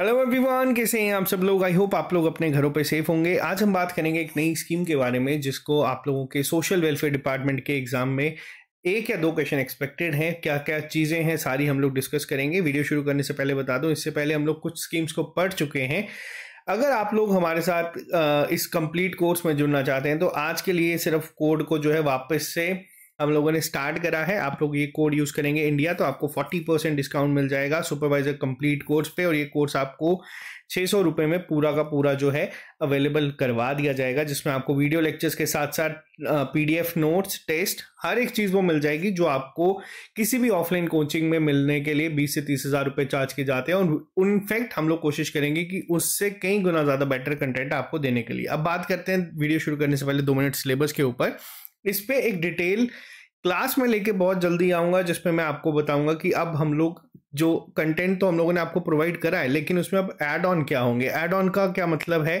hello everyone कैसे हैं आप सब लोग आई होप आप लोग अपने घरों पे सेफ होंगे आज हम बात करेंगे एक नई स्कीम के बारे में जिसको आप लोगों के सोशल वेलफेयर डिपार्टमेंट के एग्जाम में एक या दो क्वेश्चन एक्सपेक्टेड हैं क्या क्या चीज़ें हैं सारी हम लोग डिस्कस करेंगे वीडियो शुरू करने से पहले बता दूँ इससे पहले हम लोग कुछ स्कीम्स को पढ़ चुके हैं अगर आप लोग हमारे साथ इस कंप्लीट कोर्स में जुड़ना चाहते हैं तो आज के लिए सिर्फ कोड को जो है वापस से हम लोगों ने स्टार्ट करा है आप लोग ये कोड यूज़ करेंगे इंडिया तो आपको 40 परसेंट डिस्काउंट मिल जाएगा सुपरवाइजर कंप्लीट कोर्स पे और ये कोर्स आपको छः सौ रुपये में पूरा का पूरा जो है अवेलेबल करवा दिया जाएगा जिसमें आपको वीडियो लेक्चर्स के साथ साथ पीडीएफ नोट्स टेस्ट हर एक चीज़ वो मिल जाएगी जो आपको किसी भी ऑफलाइन कोचिंग में मिलने के लिए बीस से तीस हज़ार रुपये चार्ज किए जाते हैं और इनफैक्ट हम लोग कोशिश करेंगे कि उससे कई गुना ज़्यादा बेटर कंटेंट आपको देने के लिए अब बात करते हैं वीडियो शुरू करने से पहले दो मिनट सिलेबस के ऊपर इस पर एक डिटेल क्लास में लेके बहुत जल्दी आऊँगा जिसमें मैं आपको बताऊँगा कि अब हम लोग जो कंटेंट तो हम लोगों ने आपको प्रोवाइड करा है लेकिन उसमें अब एड ऑन क्या होंगे एड ऑन का क्या मतलब है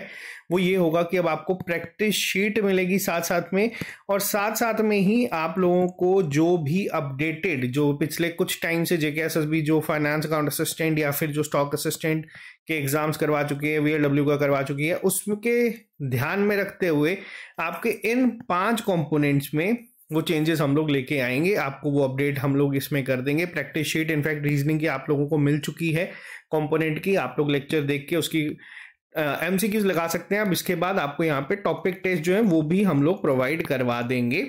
वो ये होगा कि अब आपको प्रैक्टिस शीट मिलेगी साथ साथ में और साथ साथ में ही आप लोगों को जो भी अपडेटेड जो पिछले कुछ टाइम से जेके एस एस बी जो फाइनेंस अकाउंट असिस्टेंट या फिर जो स्टॉक असिस्टेंट के एग्जाम्स करवा चुकी है वी डब्ल्यू का करवा चुकी है उसके ध्यान में रखते हुए आपके इन पांच कंपोनेंट्स में वो चेंजेस हम लोग लेके आएंगे आपको वो अपडेट हम लोग इसमें कर देंगे प्रैक्टिस शीट इनफैक्ट रीजनिंग की आप लोगों को मिल चुकी है कंपोनेंट की आप लोग लेक्चर देख के उसकी एम uh, लगा सकते हैं अब इसके बाद आपको यहाँ पे टॉपिक टेस्ट जो है वो भी हम लोग प्रोवाइड करवा देंगे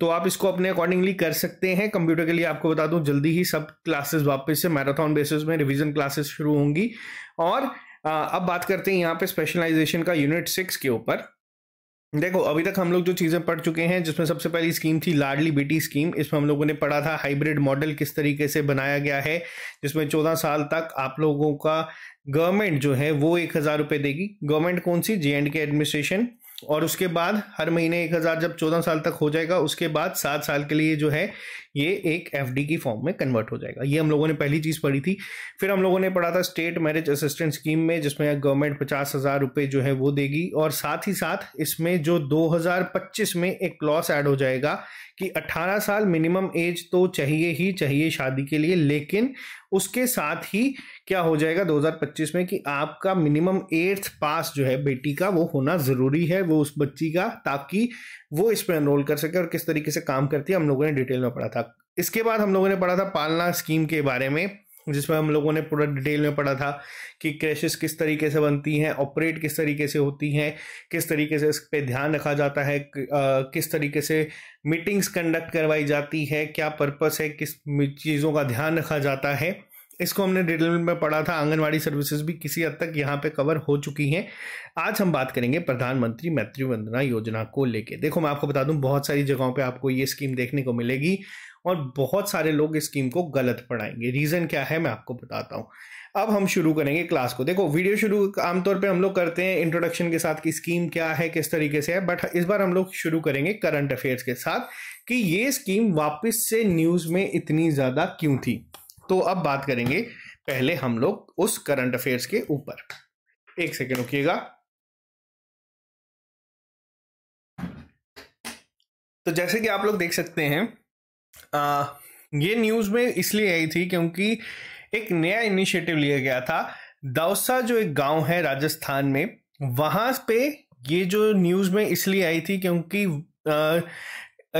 तो आप इसको अपने अकॉर्डिंगली कर सकते हैं कंप्यूटर के लिए आपको बता दूं जल्दी ही सब क्लासेस वापस से मैराथन बेसिस में रिवीजन क्लासेस शुरू होंगी और uh, अब बात करते हैं यहाँ पे स्पेशलाइजेशन का यूनिट सिक्स के ऊपर देखो अभी तक हम लोग जो चीज़ें पढ़ चुके हैं जिसमें सबसे पहली स्कीम थी लाडली बेटी स्कीम इसमें हम लोगों ने पढ़ा था हाइब्रिड मॉडल किस तरीके से बनाया गया है जिसमें चौदह साल तक आप लोगों का गवर्नमेंट जो है वो एक हज़ार रुपये देगी गवर्नमेंट कौन सी जे एंड के एडमिनिस्ट्रेशन और उसके बाद हर महीने एक हज़ार जब चौदह साल तक हो जाएगा उसके बाद सात साल के लिए जो है ये एक एफ की फॉर्म में कन्वर्ट हो जाएगा ये हम लोगों ने पहली चीज़ पढ़ी थी फिर हम लोगों ने पढ़ा था स्टेट मैरिज असिस्टेंट स्कीम में जिसमें गवर्नमेंट पचास हज़ार रुपये जो है वो देगी और साथ ही साथ इसमें जो 2025 में एक क्लॉस ऐड हो जाएगा कि 18 साल मिनिमम एज तो चाहिए ही चाहिए शादी के लिए लेकिन उसके साथ ही क्या हो जाएगा 2025 में कि आपका मिनिमम एट्थ पास जो है बेटी का वो होना ज़रूरी है वो उस बच्ची का ताकि वो इस पर एनरोल कर सके और किस तरीके से काम करती है हम लोगों ने डिटेल में पढ़ा था इसके बाद हम लोगों ने पढ़ा था पालना स्कीम के बारे में जिसमें हम लोगों ने पूरा डिटेल में पढ़ा था कि क्रैशेस किस तरीके से बनती हैं ऑपरेट किस तरीके से होती हैं किस तरीके से इस पर ध्यान रखा जाता है किस तरीके से मीटिंग्स कंडक्ट करवाई जाती है क्या पर्पस है किस चीज़ों का ध्यान रखा जाता है इसको हमने डिटेल में पढ़ा था आंगनवाड़ी सर्विसेज भी किसी हद तक यहाँ पे कवर हो चुकी हैं आज हम बात करेंगे प्रधानमंत्री मैत्री वंदना योजना को लेके देखो मैं आपको बता दूं बहुत सारी जगहों पे आपको ये स्कीम देखने को मिलेगी और बहुत सारे लोग इस स्कीम को गलत पढ़ाएंगे रीज़न क्या है मैं आपको बताता हूँ अब हम शुरू करेंगे क्लास को देखो वीडियो शुरू आमतौर पर हम लोग करते हैं इंट्रोडक्शन के साथ कि स्कीम क्या है किस तरीके से है बट इस बार हम लोग शुरू करेंगे करंट अफेयर्स के साथ कि ये स्कीम वापस से न्यूज़ में इतनी ज़्यादा क्यों थी तो अब बात करेंगे पहले हम लोग उस करंट अफेयर्स के ऊपर एक सेकेंड रुकिएगा तो जैसे कि आप लोग देख सकते हैं आ, ये न्यूज़ में इसलिए आई थी क्योंकि एक नया इनिशिएटिव लिया गया था दौसा जो एक गांव है राजस्थान में वहां पे ये जो न्यूज़ में इसलिए आई थी क्योंकि आ,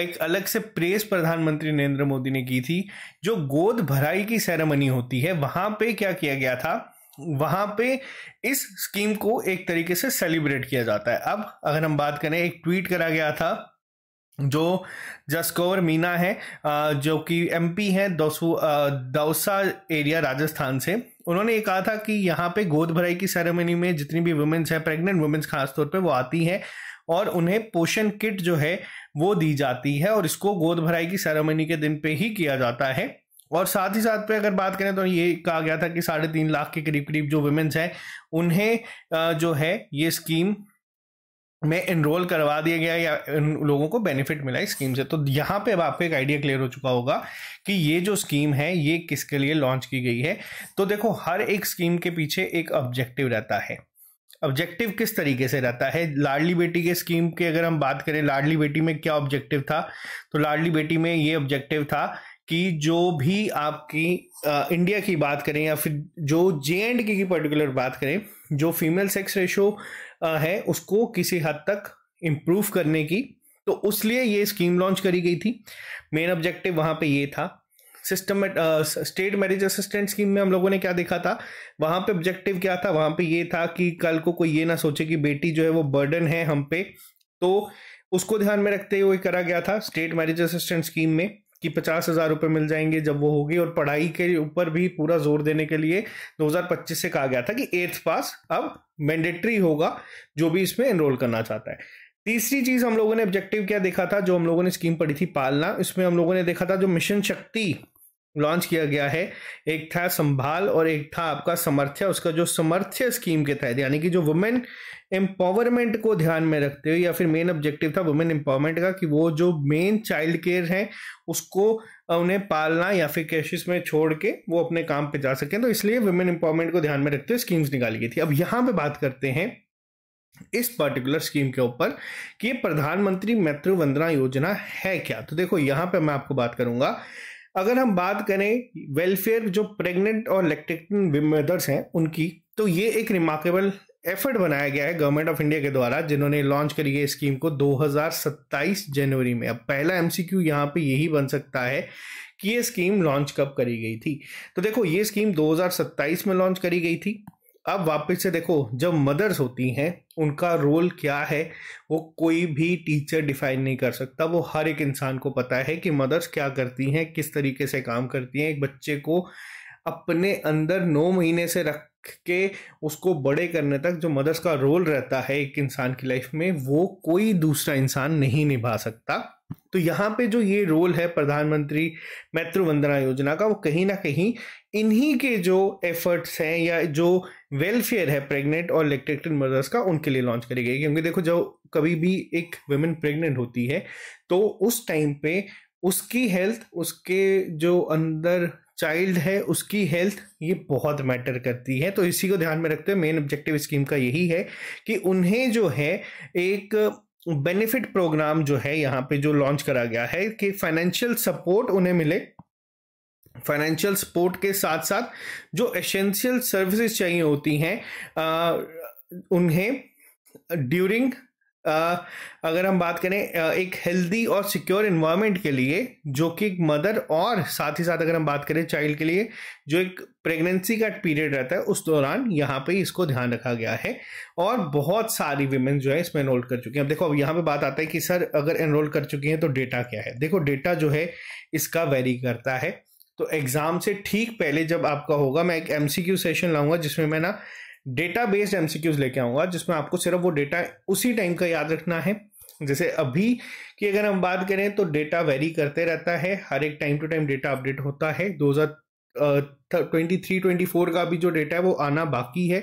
एक अलग से प्रेस प्रधानमंत्री नरेंद्र मोदी ने की थी जो गोद भराई की सेरेमनी होती है वहां पे क्या किया गया था वहां पे इस स्कीम को एक तरीके से सेलिब्रेट किया जाता है अब अगर हम बात करें एक ट्वीट करा गया था जो जसकौर मीना है जो कि एमपी हैं दौसा एरिया राजस्थान से उन्होंने ये कहा था कि यहाँ पे गोद भराई की सेरेमनी में जितनी भी वुमेन्स हैं प्रेग्नेंट वुमेन्स खासतौर पे वो आती हैं और उन्हें पोषण किट जो है वो दी जाती है और इसको गोद भराई की सेरेमनी के दिन पे ही किया जाता है और साथ ही साथ पे अगर बात करें तो ये कहा गया था कि साढ़े तीन लाख के करीब करीब जो वुमेन्स हैं उन्हें जो है ये स्कीम में इनरोल करवा दिया गया या इन लोगों को बेनिफिट मिला इस स्कीम से तो यहाँ पे अब आपको एक आइडिया क्लियर हो चुका होगा कि ये जो स्कीम है ये किसके लिए लॉन्च की गई है तो देखो हर एक स्कीम के पीछे एक ऑब्जेक्टिव रहता है ऑब्जेक्टिव किस तरीके से रहता है लाडली बेटी के स्कीम की अगर हम बात करें लाडली बेटी में क्या ऑब्जेक्टिव था तो लाडली बेटी में ये ऑब्जेक्टिव था कि जो भी आपकी आ, इंडिया की बात करें या फिर जो जे एंड के की पर्टिकुलर बात करें जो फीमेल सेक्स रेशो है उसको किसी हद तक इम्प्रूव करने की तो उस लिए ये स्कीम लॉन्च करी गई थी मेन ऑब्जेक्टिव वहाँ पे ये था सिस्टम में स्टेट मैरिज असिस्टेंट स्कीम में हम लोगों ने क्या देखा था वहां पे ऑब्जेक्टिव क्या था वहां पे ये था कि कल को कोई ये ना सोचे कि बेटी जो है वो बर्डन है हम पे तो उसको ध्यान में रखते हुए करा गया था स्टेट मैरिज असिस्टेंट स्कीम में कि पचास हज़ार रुपये मिल जाएंगे जब वो होगी और पढ़ाई के ऊपर भी पूरा जोर देने के लिए 2025 से कहा गया था कि एट्थ पास अब मैंडेटरी होगा जो भी इसमें एनरोल करना चाहता है तीसरी चीज हम लोगों ने ऑब्जेक्टिव क्या देखा था जो हम लोगों ने स्कीम पढ़ी थी पालना इसमें हम लोगों ने देखा था जो मिशन शक्ति लॉन्च किया गया है एक था संभाल और एक था आपका समर्थ्य उसका जो समर्थ्य स्कीम के तहत यानी कि जो वुमेन एम्पावरमेंट को ध्यान में रखते हुए या फिर मेन ऑब्जेक्टिव था वुमेन एम्पावरमेंट का कि वो जो मेन चाइल्ड केयर है उसको उन्हें पालना या फिर कैशिस में छोड़ के वो अपने काम पे जा सकें तो इसलिए वुमेन एम्पावरमेंट को ध्यान में रखते हुए स्कीम्स निकाली गई थी अब यहाँ पे बात करते हैं इस पर्टिकुलर स्कीम के ऊपर कि प्रधानमंत्री मैत्र वंदना योजना है क्या तो देखो यहाँ पे मैं आपको बात करूंगा अगर हम बात करें वेलफेयर जो प्रेग्नेंट और लैक्टेंट मदर्स हैं उनकी तो ये एक रिमार्केबल एफर्ट बनाया गया है गवर्नमेंट ऑफ इंडिया के द्वारा जिन्होंने लॉन्च करी है स्कीम को 2027 जनवरी में अब पहला एमसीक्यू यहाँ पे यही बन सकता है कि ये स्कीम लॉन्च कब करी गई थी तो देखो ये स्कीम 2027 में लॉन्च करी गई थी अब वापस से देखो जब मदर्स होती हैं उनका रोल क्या है वो कोई भी टीचर डिफाइन नहीं कर सकता वो हर एक इंसान को पता है कि मदर्स क्या करती हैं किस तरीके से काम करती हैं एक बच्चे को अपने अंदर नौ महीने से रख के उसको बड़े करने तक जो मदर्स का रोल रहता है एक इंसान की लाइफ में वो कोई दूसरा इंसान नहीं निभा सकता तो यहाँ पे जो ये रोल है प्रधानमंत्री मैत्र वंदना योजना का वो कहीं ना कहीं इन्हीं के जो एफर्ट्स हैं या जो वेलफेयर है प्रेग्नेंट और लेक्टेक्टेड मदर्स का उनके लिए लॉन्च करी गई क्योंकि देखो जब कभी भी एक वेमेन प्रेग्नेंट होती है तो उस टाइम पे उसकी हेल्थ उसके जो अंदर चाइल्ड है उसकी हेल्थ ये बहुत मैटर करती है तो इसी को ध्यान में रखते हुए मेन ऑब्जेक्टिव स्कीम का यही है कि उन्हें जो है एक बेनिफिट प्रोग्राम जो है यहाँ पे जो लॉन्च करा गया है कि फाइनेंशियल सपोर्ट उन्हें मिले फाइनेंशियल सपोर्ट के साथ साथ जो एसेंशियल सर्विसेज चाहिए होती हैं उन्हें ड्यूरिंग अगर हम बात करें एक हेल्दी और सिक्योर इन्वायरमेंट के लिए जो कि एक मदर और साथ ही साथ अगर हम बात करें चाइल्ड के लिए जो एक प्रेगनेंसी का पीरियड रहता है उस दौरान यहाँ पे इसको ध्यान रखा गया है और बहुत सारी वीमेन जो है इसमें एनरोल कर चुकी हैं अब देखो अब यहाँ पे बात आता है कि सर अगर एनरोल कर चुकी हैं तो डेटा क्या है देखो डेटा जो है इसका वेरी करता है तो एग्ज़ाम से ठीक पहले जब आपका होगा मैं एक एम सेशन लाऊंगा जिसमें मैं ना डेटा बेस्ड एमसीक्यूज लेके आऊंगा जिसमें आपको सिर्फ वो डेटा उसी टाइम का याद रखना है जैसे अभी की अगर हम बात करें तो डेटा वेरी करते रहता है हर एक time to time data update होता है दो ट्वेंटी थ्री ट्वेंटी फोर का भी जो डेटा है वो आना बाकी है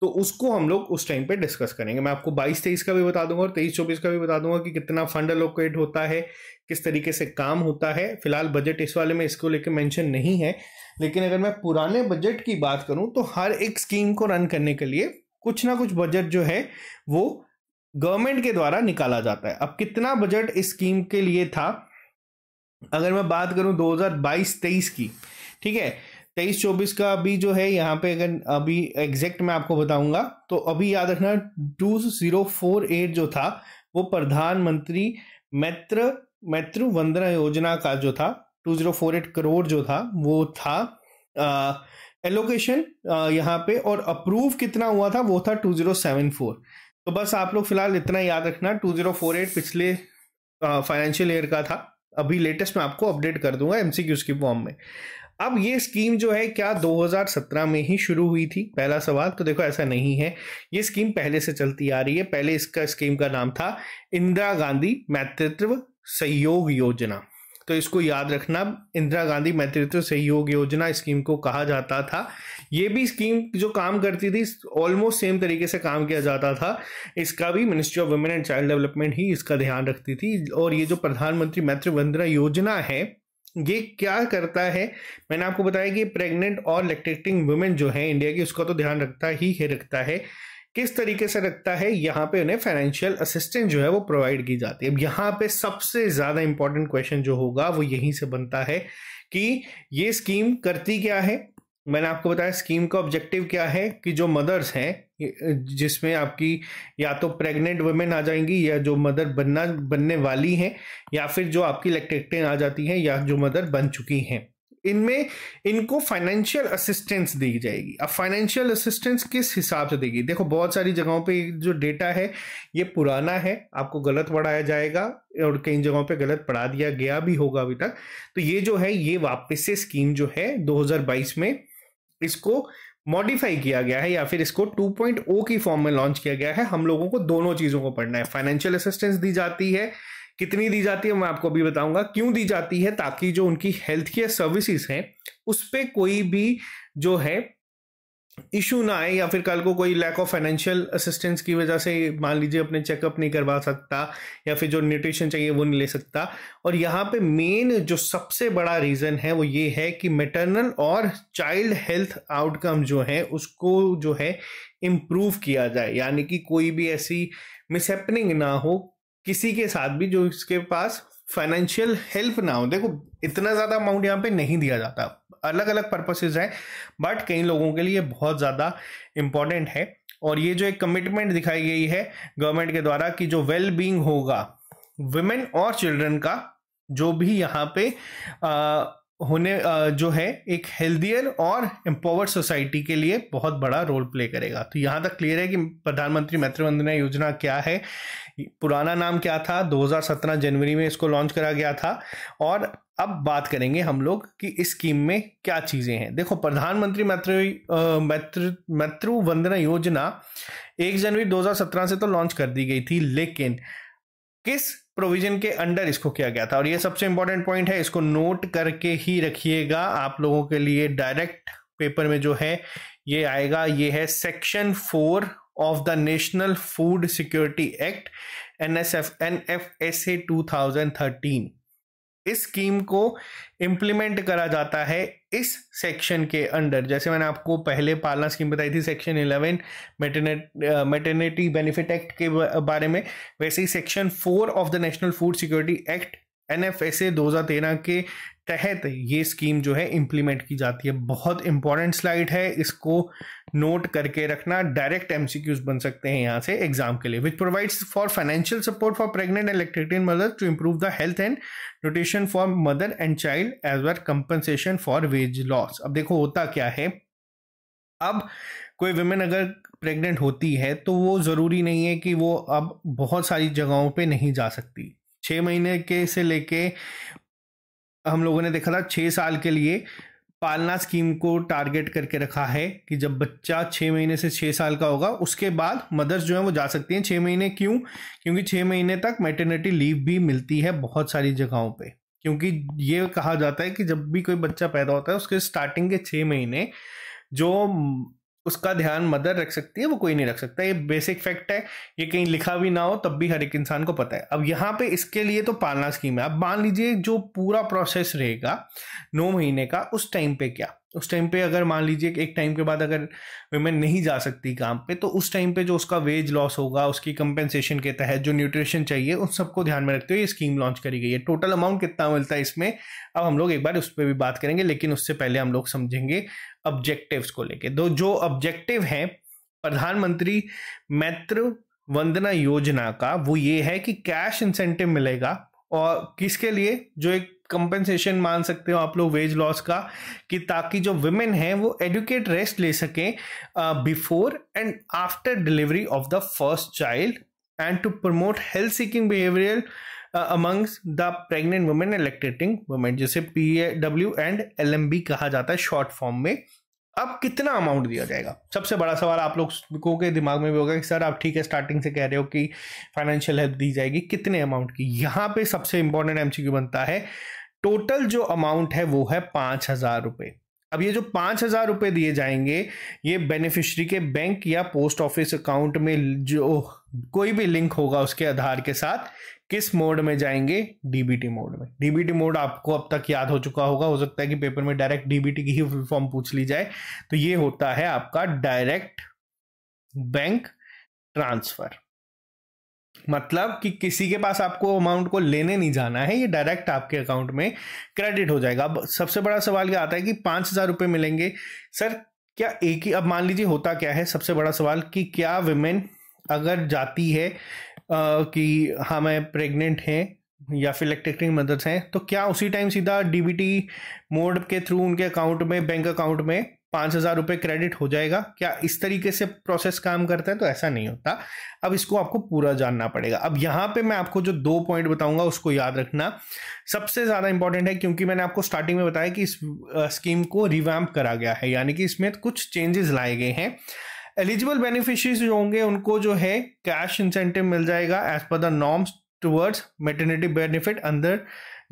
तो उसको हम लोग उस टाइम पे डिस्कस करेंगे मैं आपको बाईस तेईस का भी बता दूंगा और तेईस चौबीस का भी बता दूंगा कि कितना फंड अलोकेट होता है किस तरीके से काम होता है फिलहाल बजट इस वाले में इसको लेके मेंशन नहीं है लेकिन अगर मैं पुराने बजट की बात करूं तो हर एक स्कीम को रन करने के लिए कुछ ना कुछ बजट जो है वो गवर्नमेंट के द्वारा निकाला जाता है अब कितना बजट इस स्कीम के लिए था अगर मैं बात करूं 2022-23 की ठीक है तेईस चौबीस का अभी जो है यहाँ पे अगर अभी एग्जैक्ट मैं आपको बताऊंगा तो अभी याद रखना टू जीरो फोर एट जो था वो प्रधानमंत्री मैत्र मैत्र वंदना योजना का जो था two zero four eight crore जो था वो था एलोकेशन यहाँ पे और अप्रूव कितना हुआ था वो था टू जीरो सेवन फोर तो बस आप लोग फिलहाल इतना याद रखना टू जीरो फोर एट पिछले फाइनेंशियल ईयर का था अभी लेटेस्ट मैं आपको अपडेट कर दूंगा एमसीक्यूज की फॉर्म में अब ये स्कीम जो है क्या 2017 में ही शुरू हुई थी पहला सवाल तो देखो ऐसा नहीं है ये स्कीम पहले से चलती आ रही है पहले इसका स्कीम का नाम था इंदिरा गांधी मैतृत्व सहयोग योजना तो इसको याद रखना इंदिरा गांधी मैत्रित्व सहयोग योजना स्कीम को कहा जाता था ये भी स्कीम जो काम करती थी ऑलमोस्ट सेम तरीके से काम किया जाता था इसका भी ministry of women and child development ही इसका ध्यान रखती थी और ये जो प्रधानमंत्री मैत्र वंदना योजना है ये क्या करता है मैंने आपको बताया कि प्रेग्नेंट और लैक्टेटिंग वुमेन जो है इंडिया की उसका तो ध्यान रखता ही है रखता है किस तरीके से रखता है यहाँ पे उन्हें फाइनेंशियल असिस्टेंस जो है वो प्रोवाइड की जाती है अब यहाँ पे सबसे ज़्यादा इंपॉर्टेंट क्वेश्चन जो होगा वो यहीं से बनता है कि ये स्कीम करती क्या है मैंने आपको बताया स्कीम का ऑब्जेक्टिव क्या है कि जो मदर्स हैं जिसमें आपकी या तो प्रेग्नेंट वुमेन आ जाएंगी या जो मदर बनना बनने वाली हैं या फिर जो आपकी लैक्टेक्टें आ जाती हैं या जो मदर बन चुकी हैं इनमें इनको फाइनेंशियल असिस्टेंस दी जाएगी अब फाइनेंशियल असिस्टेंस किस हिसाब से देगी देखो बहुत सारी जगहों पे जो डेटा है ये पुराना है आपको गलत पढ़ाया जाएगा और कई जगहों पे गलत पढ़ा दिया गया भी होगा अभी तक तो ये जो है ये वापस से स्कीम जो है 2022 में इसको मॉडिफाई किया गया है या फिर इसको 2.0 की फॉर्म में लॉन्च किया गया है हम लोगों को दोनों चीज़ों को पढ़ना है फाइनेंशियल असिस्टेंस दी जाती है कितनी दी जाती है मैं आपको भी बताऊंगा क्यों दी जाती है ताकि जो उनकी हेल्थ केयर सर्विसेज हैं उस पर कोई भी जो है इशू ना आए या फिर कल को कोई लैक ऑफ फाइनेंशियल असिस्टेंस की वजह से मान लीजिए अपने चेकअप नहीं करवा सकता या फिर जो न्यूट्रिशन चाहिए वो नहीं ले सकता और यहाँ पे मेन जो सबसे बड़ा रीज़न है वो ये है कि मेटर्नल और चाइल्ड हेल्थ आउटकम जो है उसको जो है इम्प्रूव किया जाए यानी कि कोई भी ऐसी मिसहैपनिंग ना हो किसी के साथ भी जो इसके पास फाइनेंशियल हेल्प ना हो देखो इतना ज़्यादा अमाउंट यहाँ पे नहीं दिया जाता अलग अलग पर्पसेज हैं बट कई लोगों के लिए बहुत ज़्यादा इंपॉर्टेंट है और ये जो एक कमिटमेंट दिखाई गई है गवर्नमेंट के द्वारा कि जो वेल बींग होगा वुमेन और चिल्ड्रन का जो भी यहाँ पे आ, होने जो है एक हेल्दियर और एम्पावर्ड सोसाइटी के लिए बहुत बड़ा रोल प्ले करेगा तो यहाँ तक क्लियर है कि प्रधानमंत्री मैत्री वंदना योजना क्या है पुराना नाम क्या था 2017 जनवरी में इसको लॉन्च करा गया था और अब बात करेंगे हम लोग कि इस स्कीम में क्या चीज़ें हैं देखो प्रधानमंत्री मैत्र मैत्र वंदना योजना एक जनवरी 2017 से तो लॉन्च कर दी गई थी लेकिन किस प्रोविजन के अंडर इसको किया गया था और ये सबसे इंपॉर्टेंट पॉइंट है इसको नोट करके ही रखिएगा आप लोगों के लिए डायरेक्ट पेपर में जो है ये आएगा ये है section four of the national food security act N S F N F S A two thousand thirteen इस स्कीम को इम्प्लीमेंट करा जाता है इस सेक्शन के अंडर जैसे मैंने आपको पहले पालना स्कीम बताई थी सेक्शन 11 मेटर्निटी बेनिफिट एक्ट के बारे में वैसे ही section 4 of the national food security act N F S A दो हज़ार तेरह के तहत ये स्कीम जो है इंप्लीमेंट की जाती है बहुत इंपॉर्टेंट स्लाइड है इसको नोट करके रखना डायरेक्ट एमसीक्यूज बन सकते हैं यहाँ से एग्जाम के लिए which provides for financial support for pregnant and lactating mother to improve the health and nutrition for mother and child as well compensation for wage loss अब देखो होता क्या है अब कोई वुमेन अगर प्रेग्नेंट होती है तो वो ज़रूरी नहीं है कि वो अब बहुत सारी जगहों पे नहीं जा सकती छः महीने के से लेके हम लोगों ने देखा था छः साल के लिए पालना स्कीम को टारगेट करके रखा है कि जब बच्चा छः महीने से छः साल का होगा उसके बाद मदर्स जो हैं वो जा सकती हैं छः महीने क्यों क्योंकि छः महीने तक मैटरनिटी लीव भी मिलती है बहुत सारी जगहों पे क्योंकि ये कहा जाता है कि जब भी कोई बच्चा पैदा होता है उसके स्टार्टिंग के छः महीने जो उसका ध्यान मदर रख सकती है वो कोई नहीं रख सकता ये बेसिक फैक्ट है ये कहीं लिखा भी ना हो तब भी हर एक इंसान को पता है अब यहाँ पे इसके लिए तो पालना स्कीम है अब मान लीजिए जो पूरा प्रोसेस रहेगा नौ महीने का उस टाइम पे क्या उस टाइम पे अगर मान लीजिए कि एक टाइम के बाद अगर वेमेन नहीं जा सकती काम पे तो उस टाइम पे जो उसका वेज लॉस होगा उसकी कंपेंसेशन के तहत जो न्यूट्रिशन चाहिए उन सबको ध्यान में रखते हुए ये स्कीम लॉन्च करी गई है टोटल अमाउंट कितना मिलता है इसमें अब हम लोग एक बार उस पर भी बात करेंगे लेकिन उससे पहले हम लोग समझेंगे ऑब्जेक्टिव्स को लेकर तो जो ऑब्जेक्टिव हैं प्रधानमंत्री मैत्र वंदना योजना का वो ये है कि कैश इंसेंटिव मिलेगा और किसके लिए जो एक कंपेंसेशन मान सकते हो आप लोग वेज लॉस का कि ताकि जो वुमेन है वो एडुकेट रेस्ट ले सके before and after delivery of the first child and to promote health seeking behaviour amongst the pregnant women and women जिसे P W and L M B कहा जाता है शॉर्ट फॉर्म में अब कितना अमाउंट दिया जाएगा सबसे बड़ा सवाल आप लोगों के दिमाग में भी होगा कि सर आप ठीक है स्टार्टिंग से कह रहे हो कि फाइनेंशियल हेल्प दी जाएगी कितने अमाउंट की यहाँ पे सबसे इंपॉर्टेंट एमसीक्यू बनता है टोटल जो अमाउंट है वो है पाँच हजार रुपये अब ये जो पाँच हज़ार रुपये दिए जाएंगे ये बेनिफिशरी के बैंक या पोस्ट ऑफिस अकाउंट में जो कोई भी लिंक होगा उसके आधार के साथ किस मोड में जाएंगे डीबीटी मोड में डीबीटी मोड आपको अब तक याद हो चुका होगा हो सकता है कि पेपर में डायरेक्ट डीबीटी की ही फॉर्म पूछ ली जाए तो ये होता है आपका डायरेक्ट बैंक ट्रांसफ़र मतलब कि किसी के पास आपको अमाउंट को लेने नहीं जाना है ये डायरेक्ट आपके अकाउंट में क्रेडिट हो जाएगा अब सबसे बड़ा सवाल क्या आता है कि पाँच हज़ार रुपये मिलेंगे सर क्या एक ही अब मान लीजिए होता क्या है सबसे बड़ा सवाल कि क्या विमेन अगर जाती है आ, कि हाँ मैं प्रेग्नेंट हैं या फिर इलेक्ट्रिक मदर्स हैं तो क्या उसी टाइम सीधा डीबीटी मोड के थ्रू उनके अकाउंट में बैंक अकाउंट में पाँच हज़ार रुपये क्रेडिट हो जाएगा क्या इस तरीके से प्रोसेस काम करता है तो ऐसा नहीं होता अब इसको आपको पूरा जानना पड़ेगा अब यहाँ पे मैं आपको जो दो पॉइंट बताऊंगा उसको याद रखना सबसे ज़्यादा इंपॉर्टेंट है क्योंकि मैंने आपको स्टार्टिंग में बताया कि इस स्कीम को रिवैम्प करा गया है यानी कि इसमें कुछ चेंजेस लाए गए हैं एलिजिबल बेनिफिशरीज जो होंगे उनको जो है कैश इंसेंटिव मिल जाएगा as per the norms towards maternity benefit अंदर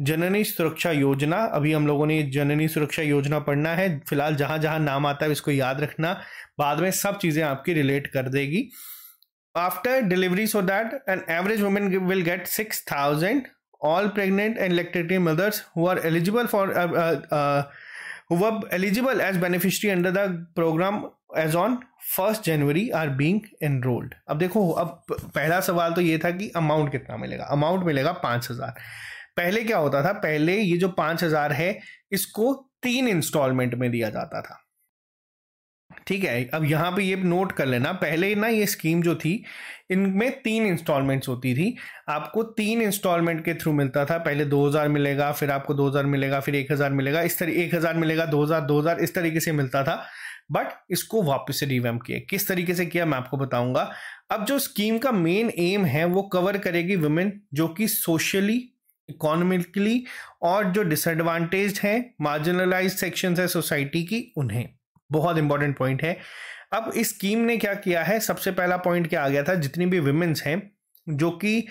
जननी सुरक्षा योजना अभी हम लोगों ने जननी सुरक्षा योजना पढ़ना है फिलहाल जहाँ जहाँ नाम आता है इसको याद रखना बाद में सब चीज़ें आपकी रिलेट कर देगी after delivery so that an average women will get six thousand all pregnant and lactating mothers who are eligible for eligible as beneficiary under the program as on first January are being enrolled अब देखो अब पहला सवाल तो ये था कि amount कितना मिलेगा अमाउंट मिलेगा पाँच हज़ार पहले क्या होता था पहले ये जो पांच हजार है इसको तीन इंस्टॉलमेंट में दिया जाता था ठीक है अब यहां पे ये नोट कर लेना पहले ना ये स्कीम जो थी इनमें तीन इंस्टॉलमेंट्स होती थी आपको तीन इंस्टॉलमेंट के थ्रू मिलता था पहले 2000 मिलेगा फिर आपको 2000 मिलेगा फिर 1000 मिलेगा इस तरह 1000 मिलेगा 2000 2000 इस तरीके से मिलता था बट इसको वापस से रिवैम किया किस तरीके से किया मैं आपको बताऊंगा अब जो स्कीम का मेन एम है वो कवर करेगी वुमेन जो कि सोशली इकोनॉमिकली और जो डिसएडवांटेज हैं मार्जिनलाइज सेक्शंस है सोसाइटी की उन्हें बहुत इंपॉर्टेंट पॉइंट है अब इस स्कीम ने क्या किया है सबसे पहला पॉइंट क्या आ गया था जितनी भी वुमेन्स हैं जो कि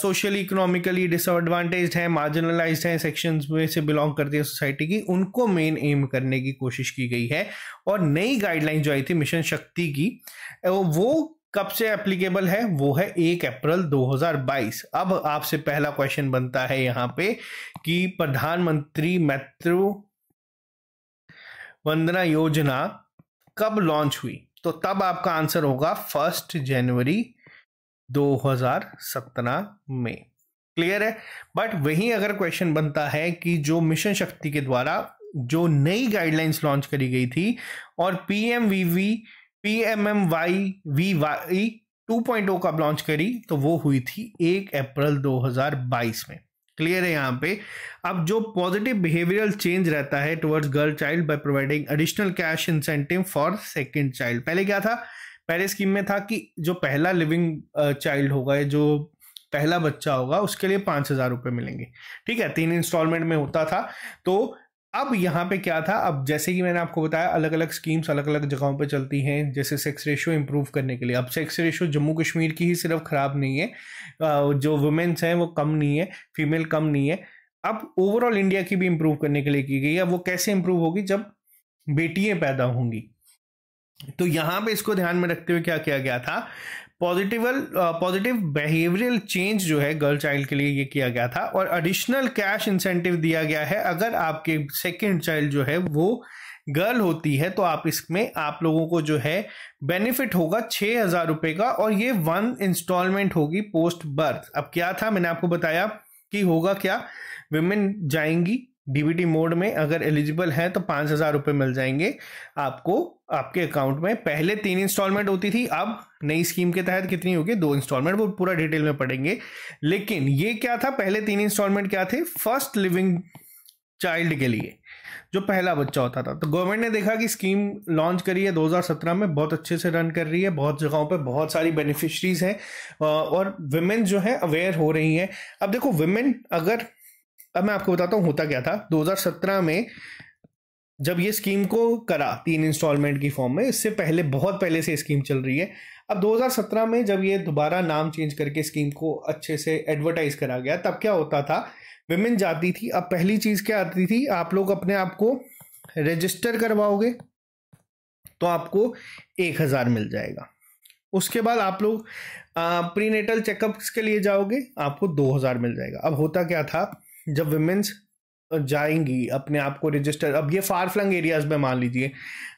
सोशली इकोनॉमिकली डिसएडवांटेज हैं मार्जिनलाइज हैं सेक्शंस में से बिलोंग करती है सोसाइटी की उनको मेन एम करने की कोशिश की गई है और नई गाइडलाइन जो आई थी मिशन शक्ति की वो कब से एप्लीकेबल है वो है एक अप्रैल 2022 अब आपसे पहला क्वेश्चन बनता है यहाँ पे कि प्रधानमंत्री मैत्रो वंदना योजना कब लॉन्च हुई तो तब आपका आंसर होगा फर्स्ट जनवरी 2017 में क्लियर है बट वही अगर क्वेश्चन बनता है कि जो मिशन शक्ति के द्वारा जो नई गाइडलाइंस लॉन्च करी गई थी और PMVV V P M M Y V Y two point O कब लॉन्च करी तो वो हुई थी एक अप्रैल 2022 में क्लियर है यहाँ पे अब जो पॉजिटिव बिहेवियरल चेंज रहता है towards girl child by providing additional cash incentive for second child पहले क्या था पहले स्कीम में था कि जो पहला लिविंग चाइल्ड होगा जो पहला बच्चा होगा उसके लिए पाँच हज़ार रुपये मिलेंगे ठीक है तीन इंस्टॉलमेंट में होता था तो अब यहाँ पे क्या था अब जैसे कि मैंने आपको बताया अलग अलग स्कीम्स अलग अलग जगहों पे चलती हैं जैसे सेक्स रेशो इम्प्रूव करने के लिए अब सेक्स रेशो जम्मू कश्मीर की ही सिर्फ ख़राब नहीं है जो वुमेन्स हैं वो कम नहीं है फीमेल कम नहीं है अब ओवरऑल इंडिया की भी इम्प्रूव करने के लिए की गई है वो कैसे इम्प्रूव होगी जब बेटियाँ पैदा होंगी तो यहाँ पे इसको ध्यान में रखते हुए क्या किया गया था पॉजिटिवल पॉजिटिव बिहेवियरल चेंज जो है गर्ल चाइल्ड के लिए ये किया गया था और एडिशनल कैश इंसेंटिव दिया गया है अगर आपके सेकेंड चाइल्ड जो है वो गर्ल होती है तो आप इसमें आप लोगों को जो है बेनिफिट होगा छः हज़ार रुपये का और ये वन इंस्टॉलमेंट होगी पोस्ट बर्थ अब क्या था मैंने आपको बताया कि होगा क्या विमेन जाएंगी डीबीटी मोड में अगर एलिजिबल है तो पाँच हज़ार रुपये मिल जाएंगे आपको आपके अकाउंट में पहले तीन इंस्टॉलमेंट होती थी अब नई स्कीम के तहत कितनी होगी दो इंस्टॉलमेंट वो पूरा डिटेल में पड़ेंगे लेकिन ये क्या था पहले तीन इंस्टॉलमेंट क्या थे फर्स्ट लिविंग चाइल्ड के लिए जो पहला बच्चा होता था तो गवर्नमेंट ने देखा कि स्कीम लॉन्च करी है 2017 में बहुत अच्छे से रन कर रही है बहुत जगहों पे बहुत सारी बेनिफिशरीज हैं और वुमेन जो है अवेयर हो रही हैं अब देखो वुमेन अगर अब मैं आपको बताता हूँ होता क्या था 2017 में जब ये स्कीम को करा तीन इंस्टॉलमेंट की फॉर्म में इससे पहले बहुत पहले से स्कीम चल रही है अब 2017 में जब ये दोबारा नाम चेंज करके स्कीम को अच्छे से एडवर्टाइज करा गया तब क्या होता था विमेन जाती थी अब पहली चीज़ क्या आती थी आप लोग अपने आप को रजिस्टर करवाओगे तो आपको एक हज़ार मिल जाएगा उसके बाद आप लोग प्रीनेटल चेकअप्स के लिए जाओगे आपको दो हज़ार मिल जाएगा अब होता क्या था जब विमेंस जाएंगी अपने आप को रजिस्टर अब ये फार फ्लंग एरियाज में मान लीजिए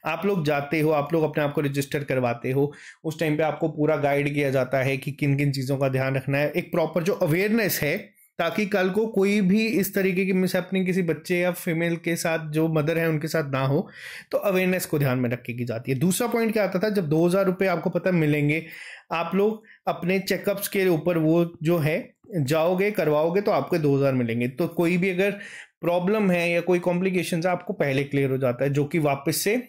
आप लोग जाते हो आप लोग अपने आप को रजिस्टर करवाते हो उस टाइम पे आपको पूरा गाइड किया जाता है कि किन किन चीज़ों का ध्यान रखना है एक प्रॉपर जो अवेयरनेस है ताकि कल को कोई भी इस तरीके की मिस किसी बच्चे या फीमेल के साथ जो मदर है उनके साथ ना हो तो अवेयरनेस को ध्यान में रखी की जाती है दूसरा पॉइंट क्या आता था जब दो हज़ार रुपये आपको पता मिलेंगे आप लोग अपने चेकअप्स के ऊपर वो जो है जाओगे करवाओगे तो आपके दो हज़ार मिलेंगे तो कोई भी अगर प्रॉब्लम है या कोई कॉम्प्लिकेशन है आपको पहले क्लियर हो जाता है जो कि वापस से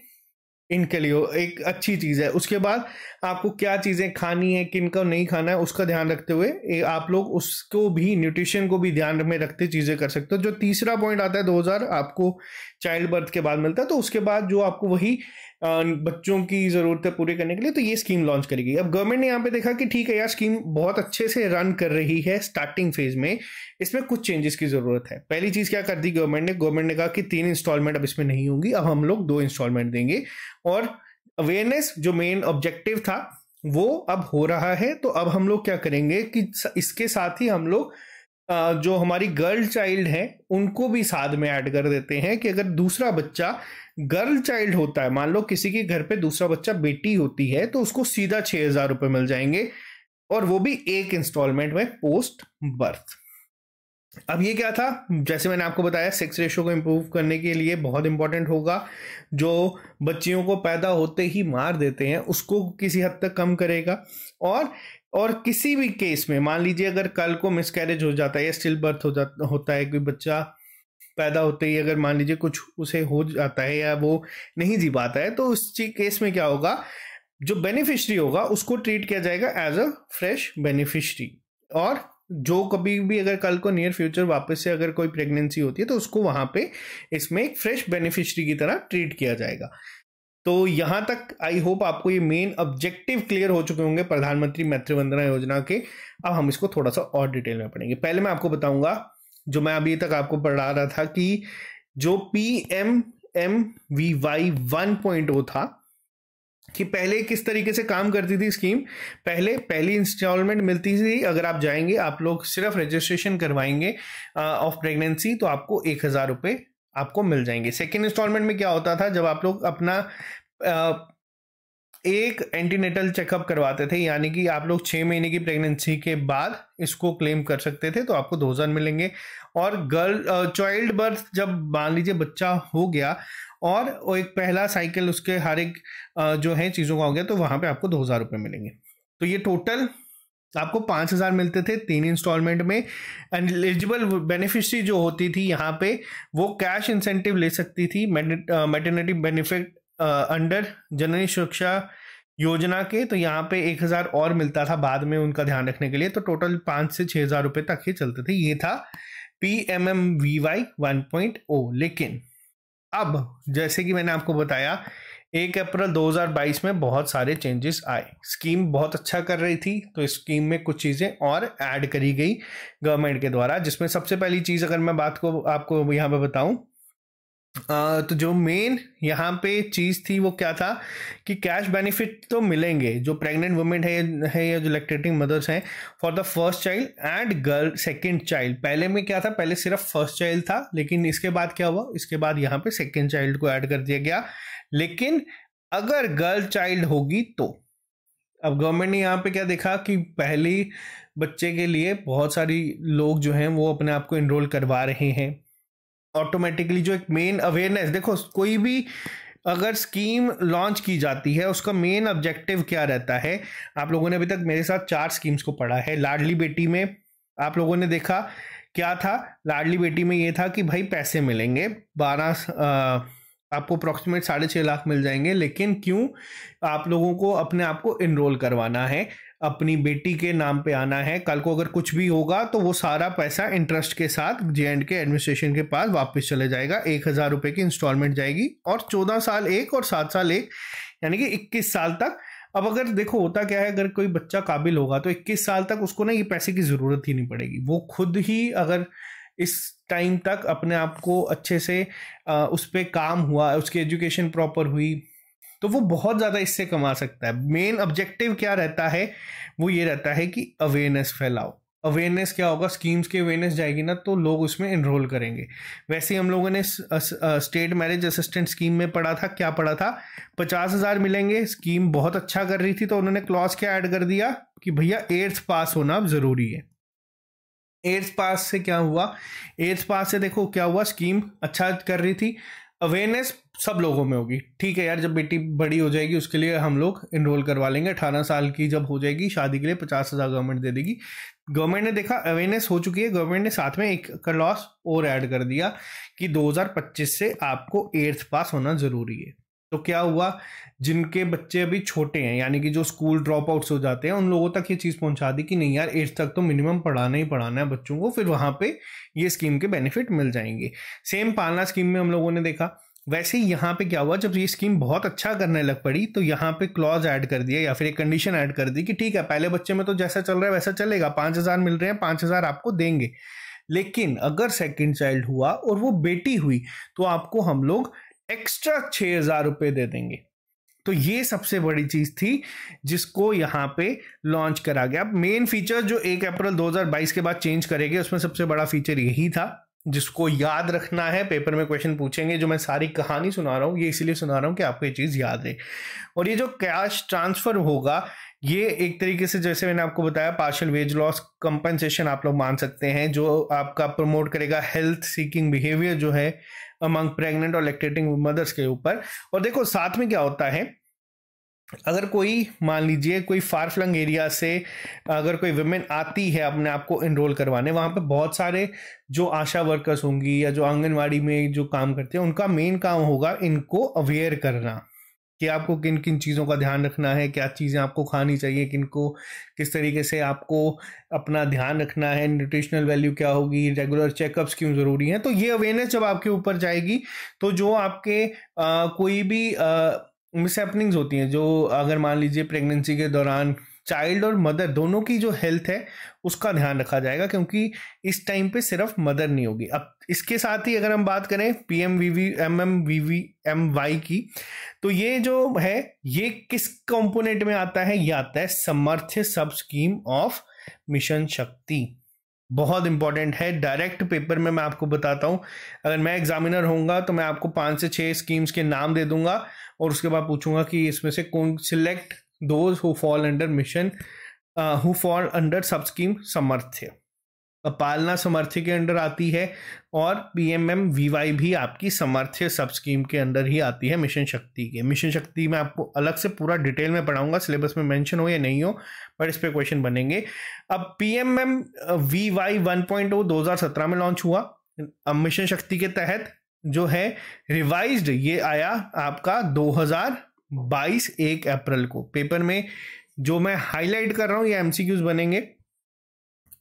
इनके लिए एक अच्छी चीज़ है उसके बाद आपको क्या चीज़ें खानी है किन का नहीं खाना है उसका ध्यान रखते हुए आप लोग उसको भी न्यूट्रिशन को भी ध्यान में रखते चीज़ें कर सकते हो जो तीसरा पॉइंट आता है 2000 आपको चाइल्ड बर्थ के बाद मिलता है तो उसके बाद जो आपको वही अं, बच्चों की ज़रूरतें पूरी करने के लिए तो ये स्कीम लॉन्च करी गई अब गवर्नमेंट ने यहाँ पे देखा कि ठीक है यार स्कीम बहुत अच्छे से रन कर रही है स्टार्टिंग फेज में इसमें कुछ चेंजेस की ज़रूरत है पहली चीज़ क्या कर दी गवर्नमेंट ने गवर्नमेंट ने कहा कि तीन इंस्टॉलमेंट अब इसमें नहीं होंगी अब हम लोग दो इंस्टॉलमेंट देंगे और अवेयरनेस जो मेन ऑब्जेक्टिव था वो अब हो रहा है तो अब हम लोग क्या करेंगे कि इसके साथ ही हम लोग जो हमारी गर्ल चाइल्ड है उनको भी साथ में ऐड कर देते हैं कि अगर दूसरा बच्चा गर्ल चाइल्ड होता है मान लो किसी के घर पे दूसरा बच्चा बेटी होती है तो उसको सीधा छह हजार रुपये मिल जाएंगे और वो भी एक इंस्टॉलमेंट में पोस्ट बर्थ अब ये क्या था जैसे मैंने आपको बताया सेक्स रेशो को इम्प्रूव करने के लिए बहुत इंपॉर्टेंट होगा जो बच्चियों को पैदा होते ही मार देते हैं उसको किसी हद तक कम करेगा और और किसी भी केस में मान लीजिए अगर कल को कैरेज हो जाता है या स्टिल बर्थ हो जाता होता है कोई बच्चा पैदा होते ही अगर मान लीजिए कुछ उसे हो जाता है या वो नहीं जी पाता है तो उस केस में क्या होगा जो बेनिफिशरी होगा उसको ट्रीट किया जाएगा एज अ फ्रेश बेनिफिशरी और जो कभी भी अगर कल को नियर फ्यूचर वापस से अगर कोई प्रेगनेंसी होती है तो उसको वहां पे इसमें एक फ्रेश बेनिफिशरी की तरह ट्रीट किया जाएगा तो यहाँ तक आई होप आपको ये मेन ऑब्जेक्टिव क्लियर हो चुके होंगे प्रधानमंत्री मैत्री वंदना योजना के अब हम इसको थोड़ा सा और डिटेल में पढ़ेंगे पहले मैं आपको बताऊंगा जो मैं अभी तक आपको पढ़ा रहा था कि जो P M M V Y one point O था कि पहले किस तरीके से काम करती थी स्कीम पहले पहली इंस्टॉलमेंट मिलती थी अगर आप जाएंगे आप लोग सिर्फ रजिस्ट्रेशन करवाएंगे ऑफ uh, प्रेगनेंसी तो आपको एक हज़ार रुपये आपको मिल जाएंगे सेकेंड इंस्टॉलमेंट में क्या होता था जब आप लोग अपना एक एंटीनेटल चेकअप करवाते थे यानी कि आप लोग छः महीने की प्रेगनेंसी के बाद इसको क्लेम कर सकते थे तो आपको दो हज़ार मिलेंगे और गर्ल चाइल्ड बर्थ जब मान लीजिए बच्चा हो गया और वो एक पहला साइकिल उसके हर एक जो है चीज़ों का हो गया तो वहाँ पे आपको दो हज़ार रुपये मिलेंगे तो ये टोटल आपको पाँच हज़ार मिलते थे तीन इंस्टॉलमेंट में एलिजिबल बेनिफिशरी जो होती थी यहाँ पे वो कैश इंसेंटिव ले सकती थी मेटर्निटी बेनिफिट अंडर जननी सुरक्षा योजना के तो यहाँ पे एक हज़ार और मिलता था बाद में उनका ध्यान रखने के लिए तो टोटल पाँच से छः हज़ार रुपये तक ही चलते थे ये था P M M V Y one point O लेकिन अब जैसे कि मैंने आपको बताया एक अप्रैल 2022 में बहुत सारे चेंजेस आए स्कीम बहुत अच्छा कर रही थी तो इस स्कीम में कुछ चीज़ें और ऐड करी गई गवर्नमेंट के द्वारा जिसमें सबसे पहली चीज़ अगर मैं बात को आपको यहाँ पे बताऊँ तो जो मेन यहाँ पे चीज़ थी वो क्या था कि कैश बेनिफिट तो मिलेंगे जो प्रेग्नेंट वुमेन है है या जो लैक्टेटिंग मदर्स हैं for the first child and girl second child पहले में क्या था पहले सिर्फ फर्स्ट चाइल्ड था लेकिन इसके बाद क्या हुआ इसके बाद यहाँ पे सेकेंड चाइल्ड को ऐड कर दिया गया लेकिन अगर गर्ल चाइल्ड होगी तो अब गवर्नमेंट ने यहाँ पे क्या देखा कि पहली बच्चे के लिए बहुत सारी लोग जो हैं वो अपने आप को इनरोल करवा रहे हैं ऑटोमेटिकली जो एक मेन अवेयरनेस देखो कोई भी अगर स्कीम लॉन्च की जाती है उसका मेन ऑब्जेक्टिव क्या रहता है आप लोगों ने अभी तक मेरे साथ चार स्कीम्स को पढ़ा है लाडली बेटी में आप लोगों ने देखा क्या था लाडली बेटी में ये था कि भाई पैसे मिलेंगे बारह आपको अप्रोक्सीमेट साढ़े छः लाख मिल जाएंगे लेकिन क्यों आप लोगों को अपने आप को इनरोल करवाना है अपनी बेटी के नाम पे आना है कल को अगर कुछ भी होगा तो वो सारा पैसा इंटरेस्ट के साथ जे एंड के एडमिनिस्ट्रेशन के पास वापस चले जाएगा एक हजार रुपये की इंस्टॉलमेंट जाएगी और चौदह साल एक और सात साल एक यानी कि इक्कीस साल तक अब अगर देखो होता क्या है अगर कोई बच्चा काबिल होगा तो इक्कीस साल तक उसको ना ये पैसे की ज़रूरत ही नहीं पड़ेगी वो खुद ही अगर इस टाइम तक अपने आप को अच्छे से उस पर काम हुआ उसकी एजुकेशन प्रॉपर हुई तो वो बहुत ज़्यादा इससे कमा सकता है मेन ऑब्जेक्टिव क्या रहता है वो ये रहता है कि अवेयरनेस फैलाओ अवेयरनेस क्या होगा स्कीम्स की अवेयरनेस जाएगी ना तो लोग उसमें इनरोल करेंगे वैसे ही हम लोगों ने स्टेट मैरिज असिस्टेंट स्कीम में पढ़ा था क्या पढ़ा था पचास हज़ार मिलेंगे स्कीम बहुत अच्छा कर रही थी तो उन्होंने क्लॉज क्या ऐड कर दिया कि भैया एट्थ पास होना अब ज़रूरी है एट्थ पास से क्या हुआ एट्थ पास से देखो क्या हुआ स्कीम अच्छा कर रही थी अवेयरनेस सब लोगों में होगी ठीक है यार जब बेटी बड़ी हो जाएगी उसके लिए हम लोग इनरोल करवा लेंगे अठारह साल की जब हो जाएगी शादी के लिए पचास हज़ार गवर्नमेंट दे देगी गवर्नमेंट ने देखा अवेयरनेस हो चुकी है गवर्नमेंट ने साथ में एक लॉस और ऐड कर दिया कि 2025 से आपको एट्थ पास होना ज़रूरी है तो क्या हुआ जिनके बच्चे अभी छोटे हैं यानी कि जो स्कूल ड्रॉप आउट्स हो जाते हैं उन लोगों तक ये चीज़ पहुंचा दी कि नहीं यार एट्थ तक तो मिनिमम पढ़ाना ही पढ़ाना है बच्चों को फिर वहाँ पे ये स्कीम के बेनिफिट मिल जाएंगे सेम पालना स्कीम में हम लोगों ने देखा वैसे ही यहाँ पे क्या हुआ जब ये स्कीम बहुत अच्छा करने लग पड़ी तो यहाँ पे क्लॉज ऐड कर दिया या फिर एक कंडीशन ऐड कर दी कि ठीक है पहले बच्चे में तो जैसा चल रहा है वैसा चलेगा पाँच हज़ार मिल रहे हैं पाँच हज़ार आपको देंगे लेकिन अगर सेकंड चाइल्ड हुआ और वो बेटी हुई तो आपको हम लोग एक्स्ट्रा छः हजार रुपये दे देंगे तो ये सबसे बड़ी चीज थी जिसको यहाँ पे लॉन्च करा गया मेन फीचर जो एक अप्रैल 2022 के बाद चेंज करेगी उसमें सबसे बड़ा फीचर यही था जिसको याद रखना है पेपर में क्वेश्चन पूछेंगे जो मैं सारी कहानी सुना रहा हूँ ये इसलिए सुना रहा हूँ कि आपको ये चीज़ याद रहे और ये जो कैश ट्रांसफ़र होगा ये एक तरीके से जैसे मैंने आपको बताया पार्शियल वेज लॉस कंपनसेशन आप लोग मान सकते हैं जो आपका प्रमोट करेगा हेल्थ सीकिंग बिहेवियर जो है अमंग प्रेग्नेंट और लेक्टेटिंग मदर्स के ऊपर और देखो साथ में क्या होता है अगर कोई मान लीजिए कोई फार फ्लंग एरिया से अगर कोई वुमेन आती है अपने आप को इनरोल करवाने वहाँ पे बहुत सारे जो आशा वर्कर्स होंगी या जो आंगनवाड़ी में जो काम करते हैं उनका मेन काम होगा इनको अवेयर करना कि आपको किन किन चीज़ों का ध्यान रखना है क्या चीज़ें आपको खानी चाहिए किन को किस तरीके से आपको अपना ध्यान रखना है न्यूट्रिशनल वैल्यू क्या होगी रेगुलर चेकअप्स क्यों ज़रूरी हैं तो ये अवेयरनेस जब आपके ऊपर जाएगी तो जो आपके आ, कोई भी मिसहैपनिंग्स होती हैं जो अगर मान लीजिए प्रेगनेंसी के दौरान चाइल्ड और मदर दोनों की जो हेल्थ है उसका ध्यान रखा जाएगा क्योंकि इस टाइम पे सिर्फ मदर नहीं होगी अब इसके साथ ही अगर हम बात करें P M V V M M V V M Y की तो ये जो है ये किस कंपोनेंट में आता है ये आता है समर्थ्य सब स्कीम ऑफ मिशन शक्ति बहुत इंपॉर्टेंट है डायरेक्ट पेपर में मैं आपको बताता हूँ अगर मैं एग्जामिनर होऊंगा तो मैं आपको पाँच से छः स्कीम्स के नाम दे दूंगा और उसके बाद पूछूंगा कि इसमें से कौन select those who fall under mission uh, who fall under सब स्कीम समर्थ्य पालना समर्थ्य के अंडर आती है और P M M V Y भी आपकी समर्थ्य सब स्कीम के अंडर ही आती है मिशन शक्ति के मिशन शक्ति में आपको अलग से पूरा डिटेल में पढ़ाऊंगा सिलेबस में मेंशन हो या नहीं हो पर इस पर क्वेश्चन बनेंगे अब P M M V Y one point O दो हज़ार सत्रह में लॉन्च हुआ अब मिशन शक्ति के तहत जो है रिवाइज ये आया आपका दो हज़ार बाईस एक अप्रैल को पेपर में जो मैं हाईलाइट कर रहा हूं ये एमसीक्यूज बनेंगे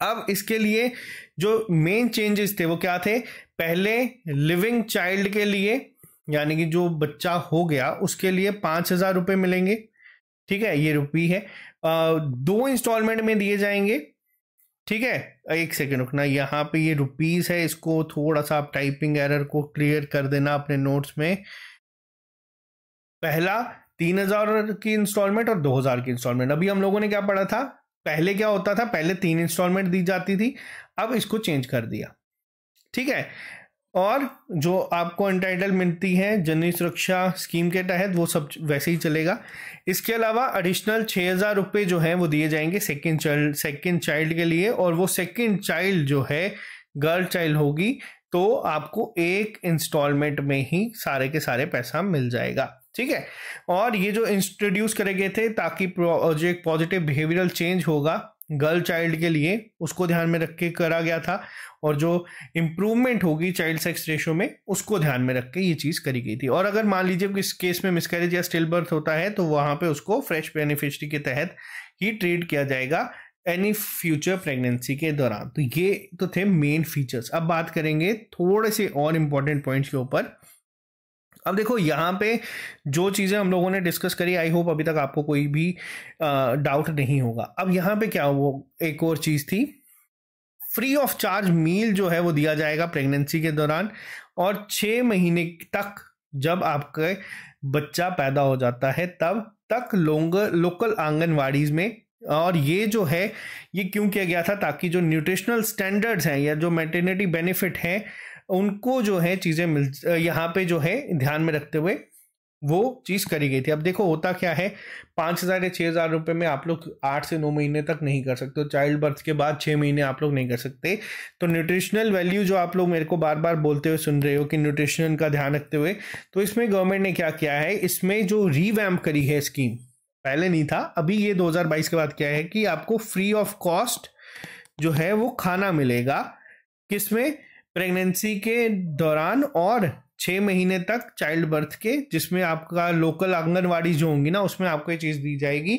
अब इसके लिए जो मेन चेंजेस थे वो क्या थे पहले लिविंग चाइल्ड के लिए यानी कि जो बच्चा हो गया उसके लिए पांच हज़ार रुपये मिलेंगे ठीक है ये रुपी है आ, दो इंस्टॉलमेंट में दिए जाएंगे ठीक है एक सेकेंड रुकना यहाँ पे ये रुपीज़ है इसको थोड़ा सा आप टाइपिंग एरर को क्लियर कर देना अपने नोट्स में पहला तीन हजार की इंस्टॉलमेंट और दो हजार की इंस्टॉलमेंट अभी हम लोगों ने क्या पढ़ा था पहले क्या होता था पहले तीन इंस्टॉलमेंट दी जाती थी अब इसको चेंज कर दिया ठीक है और जो आपको एंटाइटल मिलती है जननी सुरक्षा स्कीम के तहत वो सब वैसे ही चलेगा इसके अलावा एडिशनल छः हज़ार रुपये जो है वो दिए जाएंगे सेकंड चाइल्ड सेकंड चाइल्ड के लिए और वो सेकंड चाइल्ड जो है गर्ल चाइल्ड होगी तो आपको एक इंस्टॉलमेंट में ही सारे के सारे पैसा मिल जाएगा ठीक है और ये जो इंस्ट्रोड्यूस करे गए थे ताकि जो एक पॉजिटिव बिहेवियरल चेंज होगा गर्ल चाइल्ड के लिए उसको ध्यान में रख के करा गया था और जो इम्प्रूवमेंट होगी चाइल्ड सेक्स रेशो में उसको ध्यान में रख के ये चीज़ करी गई थी और अगर मान लीजिए किस केस में मिसकैरेज या स्टिल बर्थ होता है तो वहाँ पे उसको फ्रेश बेनिफिशरी के तहत ही ट्रीट किया जाएगा एनी फ्यूचर प्रेगनेंसी के दौरान तो ये तो थे मेन फीचर्स अब बात करेंगे थोड़े से और इम्पॉर्टेंट पॉइंट्स के ऊपर अब देखो यहाँ पे जो चीज़ें हम लोगों ने डिस्कस करी आई होप अभी तक आपको कोई भी डाउट नहीं होगा अब यहाँ पे क्या वो एक और चीज़ थी फ्री ऑफ चार्ज मील जो है वो दिया जाएगा प्रेगनेंसी के दौरान और छः महीने तक जब आपके बच्चा पैदा हो जाता है तब तक लोंग लोकल आंगनवाड़ीज में और ये जो है ये क्यों किया गया था ताकि जो न्यूट्रिशनल स्टैंडर्ड्स हैं या जो मेटर्निटी बेनिफिट हैं उनको जो है चीज़ें मिल यहाँ पे जो है ध्यान में रखते हुए वो चीज़ करी गई थी अब देखो होता क्या है पाँच हज़ार या छः हज़ार रुपये में आप लोग आठ से नौ महीने तक नहीं कर सकते चाइल्ड बर्थ के बाद छः महीने आप लोग नहीं कर सकते तो न्यूट्रिशनल वैल्यू जो आप लोग मेरे को बार बार बोलते हुए सुन रहे हो कि न्यूट्रिशन का ध्यान रखते हुए तो इसमें गवर्नमेंट ने क्या किया है इसमें जो रीवैम्प करी है स्कीम पहले नहीं था अभी ये 2022 के बाद क्या है कि आपको फ्री ऑफ कॉस्ट जो है वो खाना मिलेगा किसमें प्रेगनेंसी के दौरान और छः महीने तक चाइल्ड बर्थ के जिसमें आपका लोकल आंगनवाड़ी जो होंगी ना उसमें आपको ये चीज़ दी जाएगी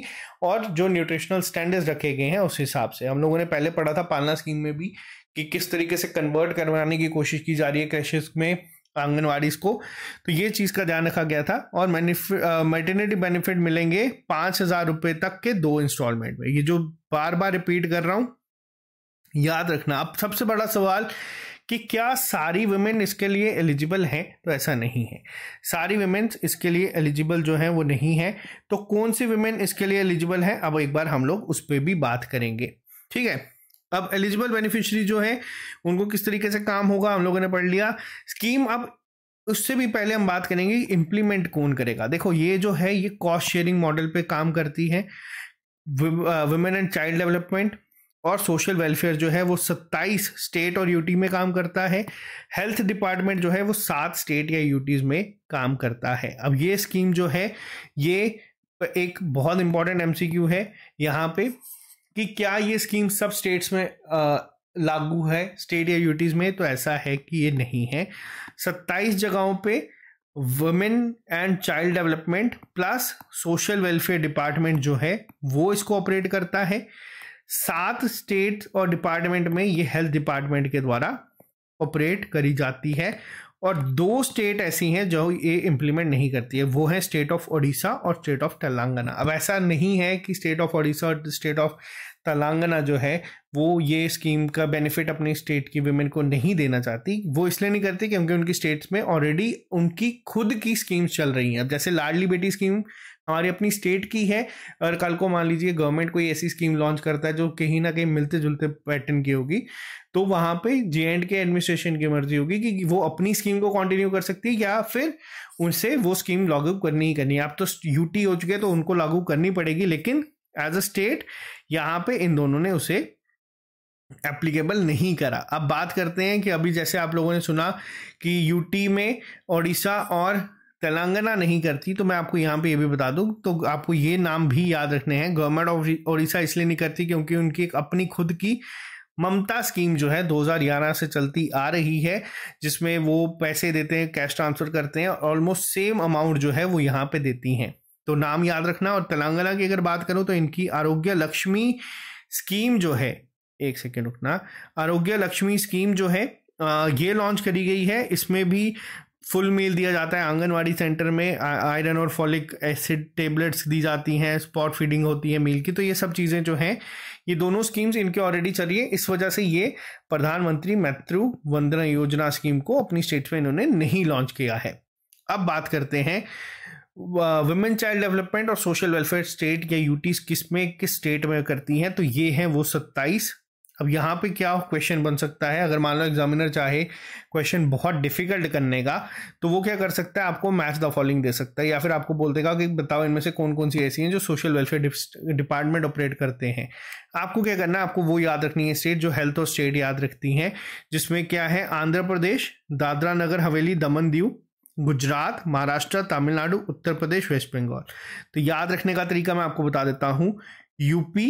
और जो न्यूट्रिशनल स्टैंडर्ड्स रखे गए हैं उस हिसाब से हम लोगों ने पहले पढ़ा था पालना स्कीम में भी कि किस तरीके से कन्वर्ट करवाने की कोशिश की जा रही है क्रैशेस में आंगनवाड़ीज को तो ये चीज़ का ध्यान रखा गया था और मेटर्निटी बेनिफिट मिलेंगे पाँच हज़ार रुपये तक के दो इंस्टॉलमेंट में ये जो बार बार रिपीट कर रहा हूँ याद रखना अब सबसे बड़ा सवाल कि क्या सारी वुमेन इसके लिए एलिजिबल हैं तो ऐसा नहीं है सारी वुमेन्स इसके लिए एलिजिबल जो हैं वो नहीं है तो कौन सी वुमेन इसके लिए एलिजिबल हैं अब एक बार हम लोग उस पर भी बात करेंगे ठीक है अब एलिजिबल बेनिफिशियरी जो है उनको किस तरीके से काम होगा हम लोगों ने पढ़ लिया स्कीम अब उससे भी पहले हम बात करेंगे इम्प्लीमेंट कौन करेगा देखो ये जो है ये कॉस्ट शेयरिंग मॉडल पे काम करती है वुमेन एंड चाइल्ड डेवलपमेंट और सोशल वेलफेयर जो है वो 27 स्टेट और यूटी में काम करता है हेल्थ डिपार्टमेंट जो है वो सात स्टेट या यूटीज में काम करता है अब ये स्कीम जो है ये एक बहुत इंपॉर्टेंट एमसीक्यू है यहाँ पे कि क्या ये स्कीम सब स्टेट्स में आ, लागू है स्टेट या यूटीज में तो ऐसा है कि ये नहीं है 27 जगहों पे women and child development plus social welfare department जो है वो इसको ऑपरेट करता है सात स्टेट और डिपार्टमेंट में ये हेल्थ डिपार्टमेंट के द्वारा ऑपरेट करी जाती है और दो स्टेट ऐसी हैं जो ये इम्प्लीमेंट नहीं करती है वो है स्टेट ऑफ ओडिशा और स्टेट ऑफ तेलंगाना अब ऐसा नहीं है कि स्टेट ऑफ ओडिशा और स्टेट ऑफ तेलंगाना जो है वो ये स्कीम का बेनिफिट अपनी स्टेट की वीमेन को नहीं देना चाहती वो इसलिए नहीं करती क्योंकि उनकी स्टेट्स में ऑलरेडी उनकी खुद की स्कीम्स चल रही हैं अब जैसे लाडली बेटी स्कीम हमारी अपनी स्टेट की है और कल को मान लीजिए गवर्नमेंट कोई ऐसी स्कीम लॉन्च करता है जो कहीं ना कहीं मिलते जुलते पैटर्न की होगी तो वहां पे जे एंड के एडमिनिस्ट्रेशन की मर्जी होगी कि वो अपनी स्कीम को कंटिन्यू कर सकती है या फिर उनसे वो स्कीम लागू करनी ही करनी है आप तो यूटी हो चुके हैं तो उनको लागू करनी पड़ेगी लेकिन एज अ स्टेट यहाँ पे इन दोनों ने उसे एप्लीकेबल नहीं करा अब बात करते हैं कि अभी जैसे आप लोगों ने सुना कि यूटी में ओडिशा और तेलंगाना नहीं करती तो मैं आपको यहाँ पे ये भी बता दूँ तो आपको ये नाम भी याद रखने हैं गवर्नमेंट ऑफ उड़ीसा इसलिए नहीं करती क्योंकि उनकी एक अपनी खुद की ममता स्कीम जो है 2011 से चलती आ रही है जिसमें वो पैसे देते हैं कैश ट्रांसफ़र करते हैं ऑलमोस्ट सेम अमाउंट जो है वो यहाँ पे देती हैं तो नाम याद रखना और तेलंगाना की अगर बात करूँ तो इनकी आरोग्य लक्ष्मी स्कीम जो है एक सेकेंड रुकना आरोग्य लक्ष्मी स्कीम जो है ये लॉन्च करी गई है इसमें भी फुल मील दिया जाता है आंगनवाड़ी सेंटर में आयरन और फॉलिक एसिड टेबलेट्स दी जाती हैं स्पॉट फीडिंग होती है मील की तो ये सब चीज़ें जो हैं ये दोनों स्कीम्स इनके ऑलरेडी चलिए इस वजह से ये प्रधानमंत्री मैत्रु वंदना योजना स्कीम को अपनी स्टेट में इन्होंने नहीं लॉन्च किया है अब बात करते हैं वुमेन चाइल्ड डेवलपमेंट और सोशल वेलफेयर स्टेट या यूटीज किस में किस स्टेट में करती हैं तो ये हैं वो सत्ताईस अब यहाँ पे क्या क्वेश्चन बन सकता है अगर मान लो एग्जामिनर चाहे क्वेश्चन बहुत डिफिकल्ट करने का तो वो क्या कर सकता है आपको मैच द फॉलोइंग दे सकता है या फिर आपको बोल देगा हाँ, कि बताओ इनमें से कौन कौन सी ऐसी हैं जो सोशल वेलफेयर डिपार्टमेंट ऑपरेट करते हैं आपको क्या करना है आपको वो याद रखनी है स्टेट जो हेल्थ और स्टेट याद रखती हैं जिसमें क्या है आंध्र प्रदेश दादरा नगर हवेली दमन दीव गुजरात महाराष्ट्र तमिलनाडु उत्तर प्रदेश वेस्ट बंगाल तो याद रखने का तरीका मैं आपको बता देता हूँ UP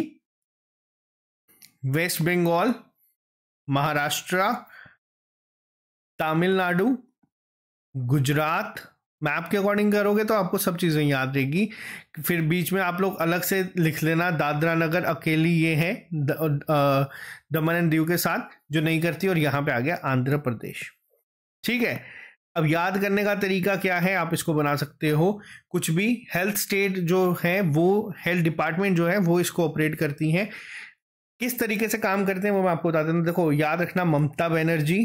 West Bengal Maharashtra Tamil Nadu Gujarat map के अकॉर्डिंग करोगे तो आपको सब चीज़ें याद रहेगी फिर बीच में आप लोग अलग से लिख लेना दादरा नगर अकेली ये है दमन एंड दीव के साथ जो नहीं करती और यहाँ पे आ गया आंध्र प्रदेश ठीक है अब याद करने का तरीका क्या है आप इसको बना सकते हो कुछ भी हेल्थ स्टेट जो है वो हेल्थ डिपार्टमेंट जो है वो इसको ऑपरेट करती है किस तरीके से काम करते हैं वो मैं आपको बता देता हूँ देखो याद रखना ममता बनर्जी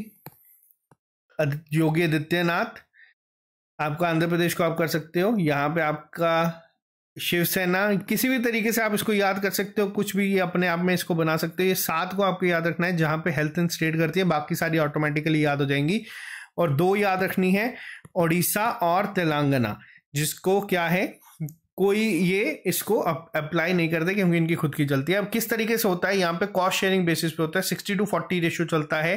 योगी आदित्यनाथ आपका आंध्र प्रदेश को आप कर सकते हो यहाँ पे आपका शिवसेना किसी भी तरीके से आप इसको याद कर सकते हो कुछ भी अपने आप में इसको बना सकते हो ये सात को आपको याद रखना है जहाँ पे हेल्थ एंड स्टेट करती है बाकी सारी ऑटोमेटिकली याद हो जाएंगी और दो याद रखनी है ओडिशा और तेलंगाना जिसको क्या है कोई ये इसको अप्लाई नहीं करते क्योंकि इनकी खुद की चलती है अब किस तरीके से होता है यहाँ पे कॉस्ट शेयरिंग बेसिस पे होता है सिक्सटी टू फोर्टी रेशियो चलता है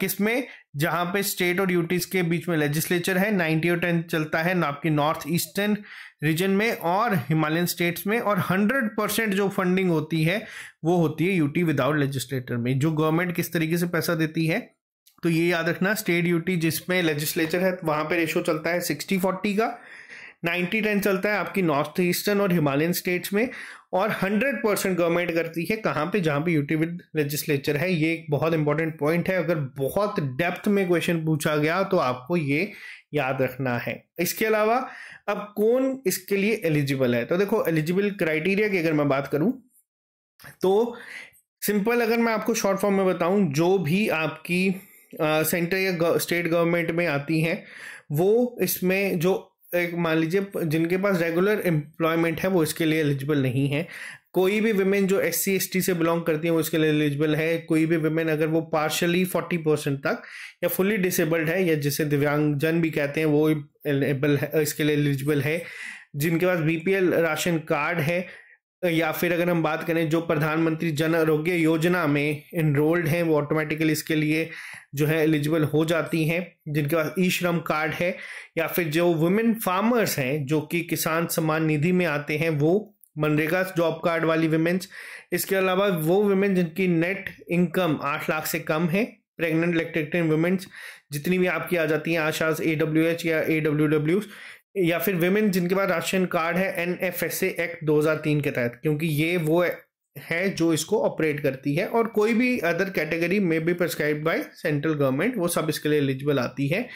किसमें जहाँ पे स्टेट और यूटीज के बीच में लेजिस्लेचर है नाइन्टी और टेन चलता है आपकी नॉर्थ ईस्टर्न रीजन में और हिमालयन स्टेट्स में और हंड्रेड परसेंट जो फंडिंग होती है वो होती है यूटी विदाउट लेजिस्लेटर में जो गवर्नमेंट किस तरीके से पैसा देती है तो ये याद रखना स्टेट यूटी जिसमें लेजिस्लेचर है वहाँ पे रेशो चलता है सिक्सटी फोर्टी का नाइन्टी टेन चलता है आपकी नॉर्थ ईस्टर्न और हिमालयन स्टेट्स में और हंड्रेड परसेंट गवर्नमेंट करती है कहाँ पे जहाँ पे यूटी विद लेजिस्लेचर है ये एक बहुत इंपॉर्टेंट पॉइंट है अगर बहुत डेप्थ में क्वेश्चन पूछा गया तो आपको ये याद रखना है इसके अलावा अब कौन इसके लिए एलिजिबल है तो देखो एलिजिबल क्राइटेरिया की अगर मैं बात करूँ तो सिंपल अगर मैं आपको शॉर्ट फॉर्म में बताऊं जो भी आपकी सेंटर या स्टेट गवर्नमेंट में आती हैं वो इसमें जो मान लीजिए जिनके पास रेगुलर एम्प्लॉयमेंट है वो इसके लिए एलिजिबल नहीं है कोई भी वुमेन जो एस सी से बिलोंग करती है वो इसके लिए एलिजिबल है कोई भी वुमेन अगर वो पार्शली फोर्टी परसेंट तक या फुली डिसेबल्ड है या जिसे दिव्यांगजन भी कहते हैं वो एलिबल है इसके लिए एलिजिबल है जिनके पास बीपीएल राशन कार्ड है या फिर अगर हम बात करें जो प्रधानमंत्री जन आरोग्य योजना में इनरोल्ड हैं वो ऑटोमेटिकली इसके लिए जो है एलिजिबल हो जाती हैं जिनके पास ई श्रम कार्ड है या फिर जो वुमेन फार्मर्स हैं जो कि किसान सम्मान निधि में आते हैं वो मनरेगा जॉब कार्ड वाली वुमेन्स इसके अलावा वो वुमेन जिनकी नेट इनकम आठ लाख से कम है प्रेग्नेंट लैक्टेटेंट वुमेन्स जितनी भी आपकी आ जाती हैं आशास ए डब्ल्यू एच या ए डब्ल्यू डब्ल्यू या फिर वेमेन जिनके पास राशन कार्ड है एन एफ एस एक्ट तीन के तहत क्योंकि ये वो है जो इसको ऑपरेट करती है और कोई भी अदर कैटेगरी में भी प्रिस्क्राइब बाय सेंट्रल गवर्नमेंट वो सब इसके लिए एलिजिबल आती है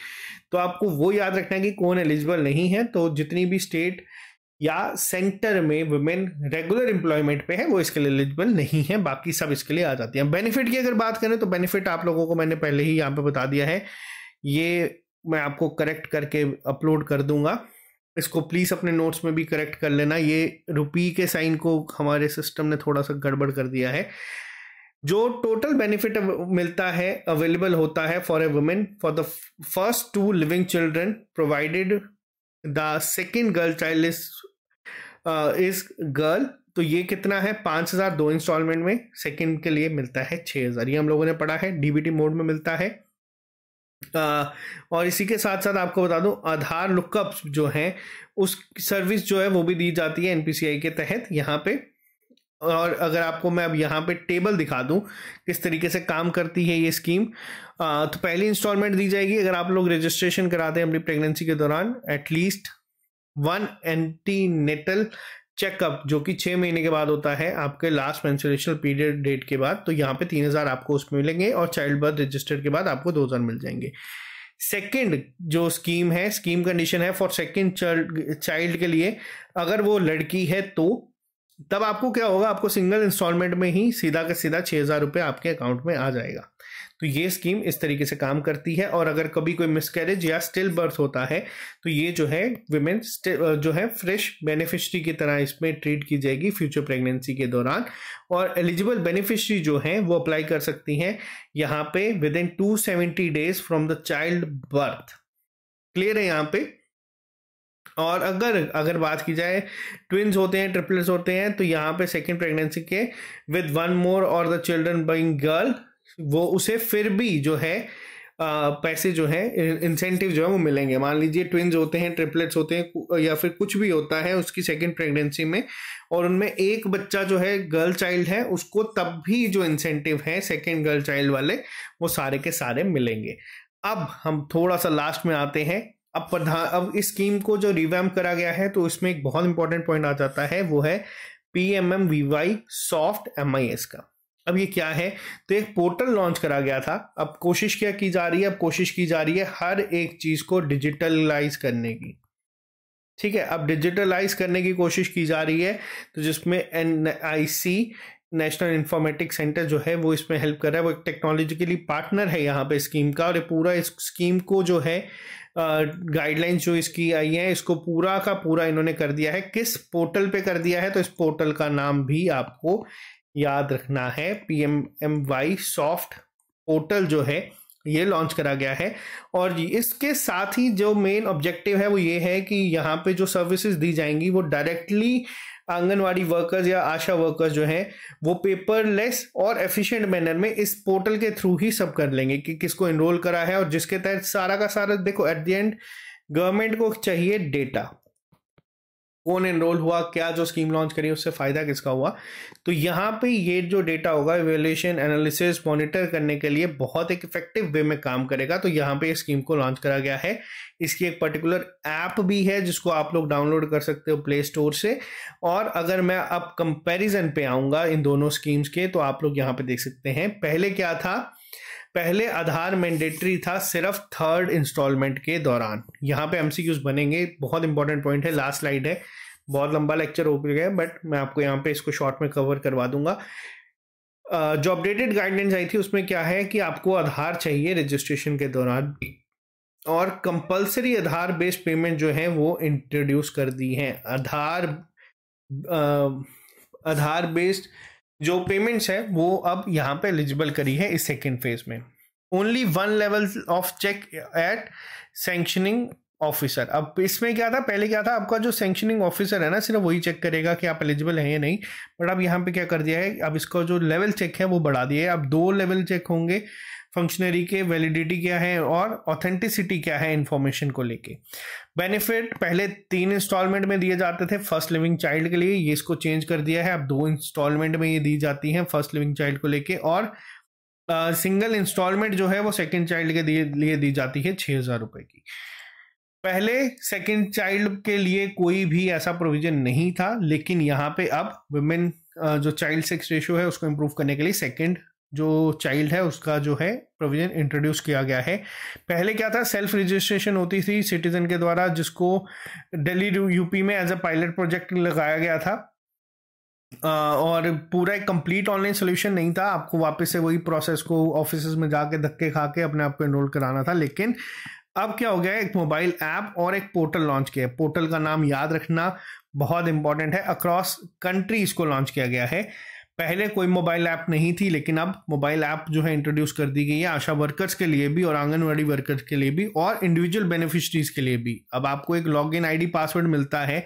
तो आपको वो याद रखना है कि कौन एलिजिबल नहीं है तो जितनी भी स्टेट या सेंटर में वुमेन रेगुलर एम्प्लॉयमेंट पे है वो इसके लिए एलिजिबल नहीं है बाकी सब इसके लिए आ जाती हैं बेनिफिट की अगर बात करें तो बेनिफिट आप लोगों को मैंने पहले ही यहाँ पे बता दिया है ये मैं आपको करेक्ट करके अपलोड कर दूंगा इसको प्लीज़ अपने नोट्स में भी करेक्ट कर लेना ये रुपी के साइन को हमारे सिस्टम ने थोड़ा सा गड़बड़ कर दिया है जो टोटल बेनिफिट मिलता है अवेलेबल होता है for a women for the first two living children provided the second girl child is is girl तो ये कितना है पाँच हज़ार दो इंस्टॉलमेंट में सेकेंड के लिए मिलता है छः हज़ार ये हम लोगों ने पढ़ा है डीबीटी मोड में मिलता है और इसी के साथ साथ आपको बता दूं आधार लुकअप जो है उस सर्विस जो है वो भी दी जाती है एनपीसीआई के तहत यहाँ पे और अगर आपको मैं अब यहाँ पे टेबल दिखा दूँ किस तरीके से काम करती है ये स्कीम आ, तो पहली इंस्टॉलमेंट दी जाएगी अगर आप लोग रजिस्ट्रेशन कराते हैं अपनी प्रेगनेंसी के दौरान एटलीस्ट वन एंटीनेटल चेकअप जो कि छः महीने के बाद होता है आपके लास्ट मेंसुरेशनल पीरियड डेट के बाद तो यहाँ पे तीन हज़ार आपको उसमें मिलेंगे और चाइल्ड बर्थ रजिस्टर्ड के बाद आपको दो हज़ार मिल जाएंगे सेकंड जो स्कीम है स्कीम कंडीशन है फॉर सेकंड चाइल्ड के लिए अगर वो लड़की है तो तब आपको क्या होगा आपको सिंगल इंस्टॉलमेंट में ही सीधा का सीधा छः हज़ार रुपये आपके अकाउंट में आ जाएगा तो ये स्कीम इस तरीके से काम करती है और अगर कभी कोई मिसकैरेज या स्टिल बर्थ होता है तो ये जो है विमेन जो है फ्रेश बेनिफिशरी की तरह इसमें ट्रीट की जाएगी फ्यूचर प्रेगनेंसी के दौरान और एलिजिबल बेनिफिशरी जो है वो अप्लाई कर सकती हैं यहाँ पे within two seventy days from the child birth clear है यहाँ पे और अगर अगर बात की जाए ट्विंस होते हैं ट्रिपल्स होते हैं तो यहाँ पे सेकेंड प्रेगनेंसी के विद वन मोर और द चिल्ड्रन बइंग गर्ल वो उसे फिर भी जो है पैसे जो है इंसेंटिव जो है वो मिलेंगे मान लीजिए ट्विंस होते हैं ट्रिपलेट्स होते हैं या फिर कुछ भी होता है उसकी सेकेंड प्रेगनेंसी में और उनमें एक बच्चा जो है गर्ल चाइल्ड है उसको तब भी जो इंसेंटिव है सेकेंड गर्ल चाइल्ड वाले वो सारे के सारे मिलेंगे अब हम थोड़ा सा लास्ट में आते हैं अब प्रधान अब इस स्कीम को जो रिवैम करा गया है तो इसमें एक बहुत इंपॉर्टेंट पॉइंट आ जाता है वो है P M M V Y soft M I S का अब ये क्या है तो एक पोर्टल लॉन्च करा गया था अब कोशिश क्या की जा रही है अब कोशिश की जा रही है हर एक चीज को डिजिटलाइज करने की ठीक है अब डिजिटलाइज करने की कोशिश की जा रही है तो जिसमें एन नेशनल इंफॉर्मेटिक्स सेंटर जो है वो इसमें हेल्प कर रहा है वो एक टेक्नोलॉजिकली पार्टनर है यहाँ पे स्कीम का और ये पूरा इस स्कीम को जो है गाइडलाइंस जो इसकी आई है इसको पूरा का पूरा इन्होंने कर दिया है किस पोर्टल पे कर दिया है तो इस पोर्टल का नाम भी आपको याद रखना है P M M Y soft portal जो है ये लॉन्च करा गया है और इसके साथ ही जो मेन ऑब्जेक्टिव है वो ये है कि यहाँ पे जो सर्विसेज दी जाएंगी वो डायरेक्टली आंगनवाड़ी वर्कर्स या आशा वर्कर्स जो हैं वो पेपरलेस और एफिशिएंट मैनर में इस पोर्टल के थ्रू ही सब कर लेंगे कि किसको इनरोल करा है और जिसके तहत सारा का सारा देखो एट द एंड गवर्नमेंट को चाहिए डेटा कौन एनरोल हुआ क्या जो स्कीम लॉन्च करी उससे फ़ायदा किसका हुआ तो यहाँ पे ये जो डेटा होगा वेल्यूशन एनालिसिस मॉनिटर करने के लिए बहुत एक इफेक्टिव वे में काम करेगा तो यहाँ पे ये स्कीम को लॉन्च करा गया है इसकी एक पर्टिकुलर ऐप भी है जिसको आप लोग डाउनलोड कर सकते हो प्ले स्टोर से और अगर मैं अब कंपेरिजन पे आऊँगा इन दोनों स्कीम्स के तो आप लोग यहाँ पे देख सकते हैं पहले क्या था पहले आधार मैंडेटरी था सिर्फ थर्ड इंस्टॉलमेंट के दौरान यहाँ पे एमसीक्यूज बनेंगे बहुत इंपॉर्टेंट पॉइंट है लास्ट स्लाइड है बहुत लंबा लेक्चर हो गया है बट मैं आपको यहाँ पे इसको शॉर्ट में कवर करवा दूंगा जो अपडेटेड गाइडलाइंस आई थी उसमें क्या है कि आपको आधार चाहिए रजिस्ट्रेशन के दौरान और कंपलसरी आधार बेस्ड पेमेंट जो है वो इंट्रोड्यूस कर दी है आधार आधार बेस्ड जो पेमेंट्स है वो अब यहाँ पे एलिजिबल करी है इस सेकेंड फेज में only one level of check at sanctioning officer अब इसमें क्या था पहले क्या था आपका जो सेंक्शनिंग ऑफिसर है ना सिर्फ वही चेक करेगा कि आप एलिजिबल हैं या नहीं बट अब यहाँ पे क्या कर दिया है अब इसका जो लेवल चेक है वो बढ़ा दिया है अब दो लेवल चेक होंगे फंक्शनरी के वैलिडिटी क्या है और ऑथेंटिसिटी क्या है इन्फॉर्मेशन को लेके बेनिफिट पहले तीन इंस्टॉलमेंट में दिए जाते थे फर्स्ट लिविंग चाइल्ड के लिए ये इसको चेंज कर दिया है अब दो इंस्टॉलमेंट में ये दी जाती हैं फर्स्ट लिविंग चाइल्ड को लेके और सिंगल इंस्टॉलमेंट जो है वो सेकेंड चाइल्ड के लिए दी जाती है छः हज़ार रुपये की पहले सेकेंड चाइल्ड के लिए कोई भी ऐसा प्रोविजन नहीं था लेकिन यहाँ पे अब वुमेन जो चाइल्ड सेक्स रेशियो है उसको इम्प्रूव करने के लिए सेकेंड जो चाइल्ड है उसका जो है प्रोविजन इंट्रोड्यूस किया गया है पहले क्या था सेल्फ रजिस्ट्रेशन होती थी सिटीजन के द्वारा जिसको दिल्ली यूपी में एज अ पायलट प्रोजेक्ट लगाया गया था और पूरा एक कंप्लीट ऑनलाइन सोल्यूशन नहीं था आपको वापस से वही प्रोसेस को ऑफिस में जाके धक्के खा के अपने आप को एनरोल कराना था लेकिन अब क्या हो गया एक मोबाइल ऐप और एक पोर्टल लॉन्च किया है पोर्टल का नाम याद रखना बहुत इंपॉर्टेंट है अक्रॉस कंट्री इसको लॉन्च किया गया है पहले कोई मोबाइल ऐप नहीं थी लेकिन अब मोबाइल ऐप जो है इंट्रोड्यूस कर दी गई है आशा वर्कर्स के लिए भी और आंगनवाड़ी वर्कर्स के लिए भी और इंडिविजुअल बेनिफिशरीज के लिए भी अब आपको एक लॉग इन आई पासवर्ड मिलता है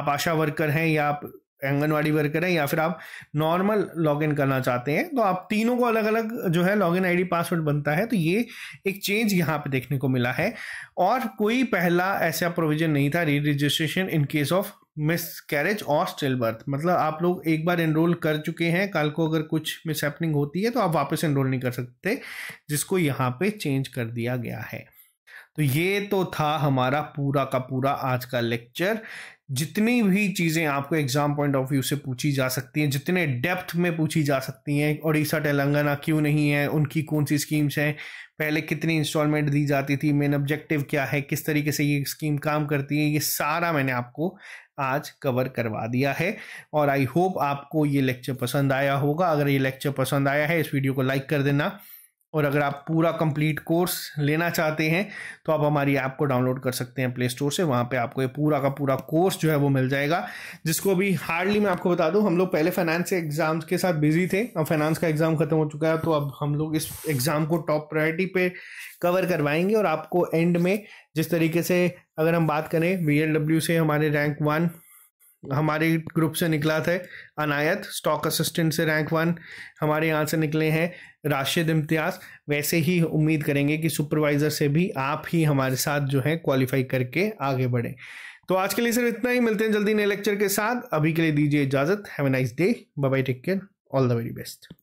आप आशा वर्कर हैं या आप आंगनवाड़ी वर्कर हैं या फिर आप नॉर्मल लॉग इन करना चाहते हैं तो आप तीनों को अलग अलग जो है लॉग इन आई पासवर्ड बनता है तो ये एक चेंज यहाँ पे देखने को मिला है और कोई पहला ऐसा प्रोविजन नहीं था re registration in case of miscarriage और स्टिल बर्थ मतलब आप लोग एक बार एनरोल कर चुके हैं कल को अगर कुछ मिस हैपनिंग होती है तो आप वापस एनरोल नहीं कर सकते जिसको यहाँ पे चेंज कर दिया गया है तो ये तो था हमारा पूरा का पूरा आज का लेक्चर जितनी भी चीज़ें आपको एग्जाम पॉइंट ऑफ व्यू से पूछी जा सकती हैं जितने डेप्थ में पूछी जा सकती हैं उड़ीसा तेलंगाना क्यों नहीं है उनकी कौन सी स्कीम्स हैं पहले कितनी इंस्टॉलमेंट दी जाती थी मेन ऑब्जेक्टिव क्या है किस तरीके से ये स्कीम काम करती है ये सारा मैंने आपको आज कवर करवा दिया है और आई होप आपको ये लेक्चर पसंद आया होगा अगर ये लेक्चर पसंद आया है इस वीडियो को लाइक कर देना और अगर आप पूरा कंप्लीट कोर्स लेना चाहते हैं तो आप हमारी ऐप को डाउनलोड कर सकते हैं प्ले स्टोर से वहाँ पे आपको ये पूरा का पूरा कोर्स जो है वो मिल जाएगा जिसको अभी हार्डली मैं आपको बता दूँ हम लोग पहले फाइनेंस के एग्ज़ाम के साथ बिजी थे अब फाइनेंस का एग्ज़ाम ख़त्म हो चुका है तो अब हम लोग इस एग्ज़ाम को टॉप प्रायोरिटी पे कवर करवाएंगे और आपको एंड में जिस तरीके से अगर हम बात करें वी से हमारे रैंक वन हमारे ग्रुप से निकला था अनायत स्टॉक असिस्टेंट से रैंक वन हमारे यहाँ से निकले हैं राशिद इम्तियाज वैसे ही उम्मीद करेंगे कि सुपरवाइज़र से भी आप ही हमारे साथ जो है क्वालिफाई करके आगे बढ़ें तो आज के लिए सिर्फ इतना ही मिलते हैं जल्दी नए लेक्चर के साथ अभी के लिए दीजिए इजाज़त have a nice day bye take care all the very best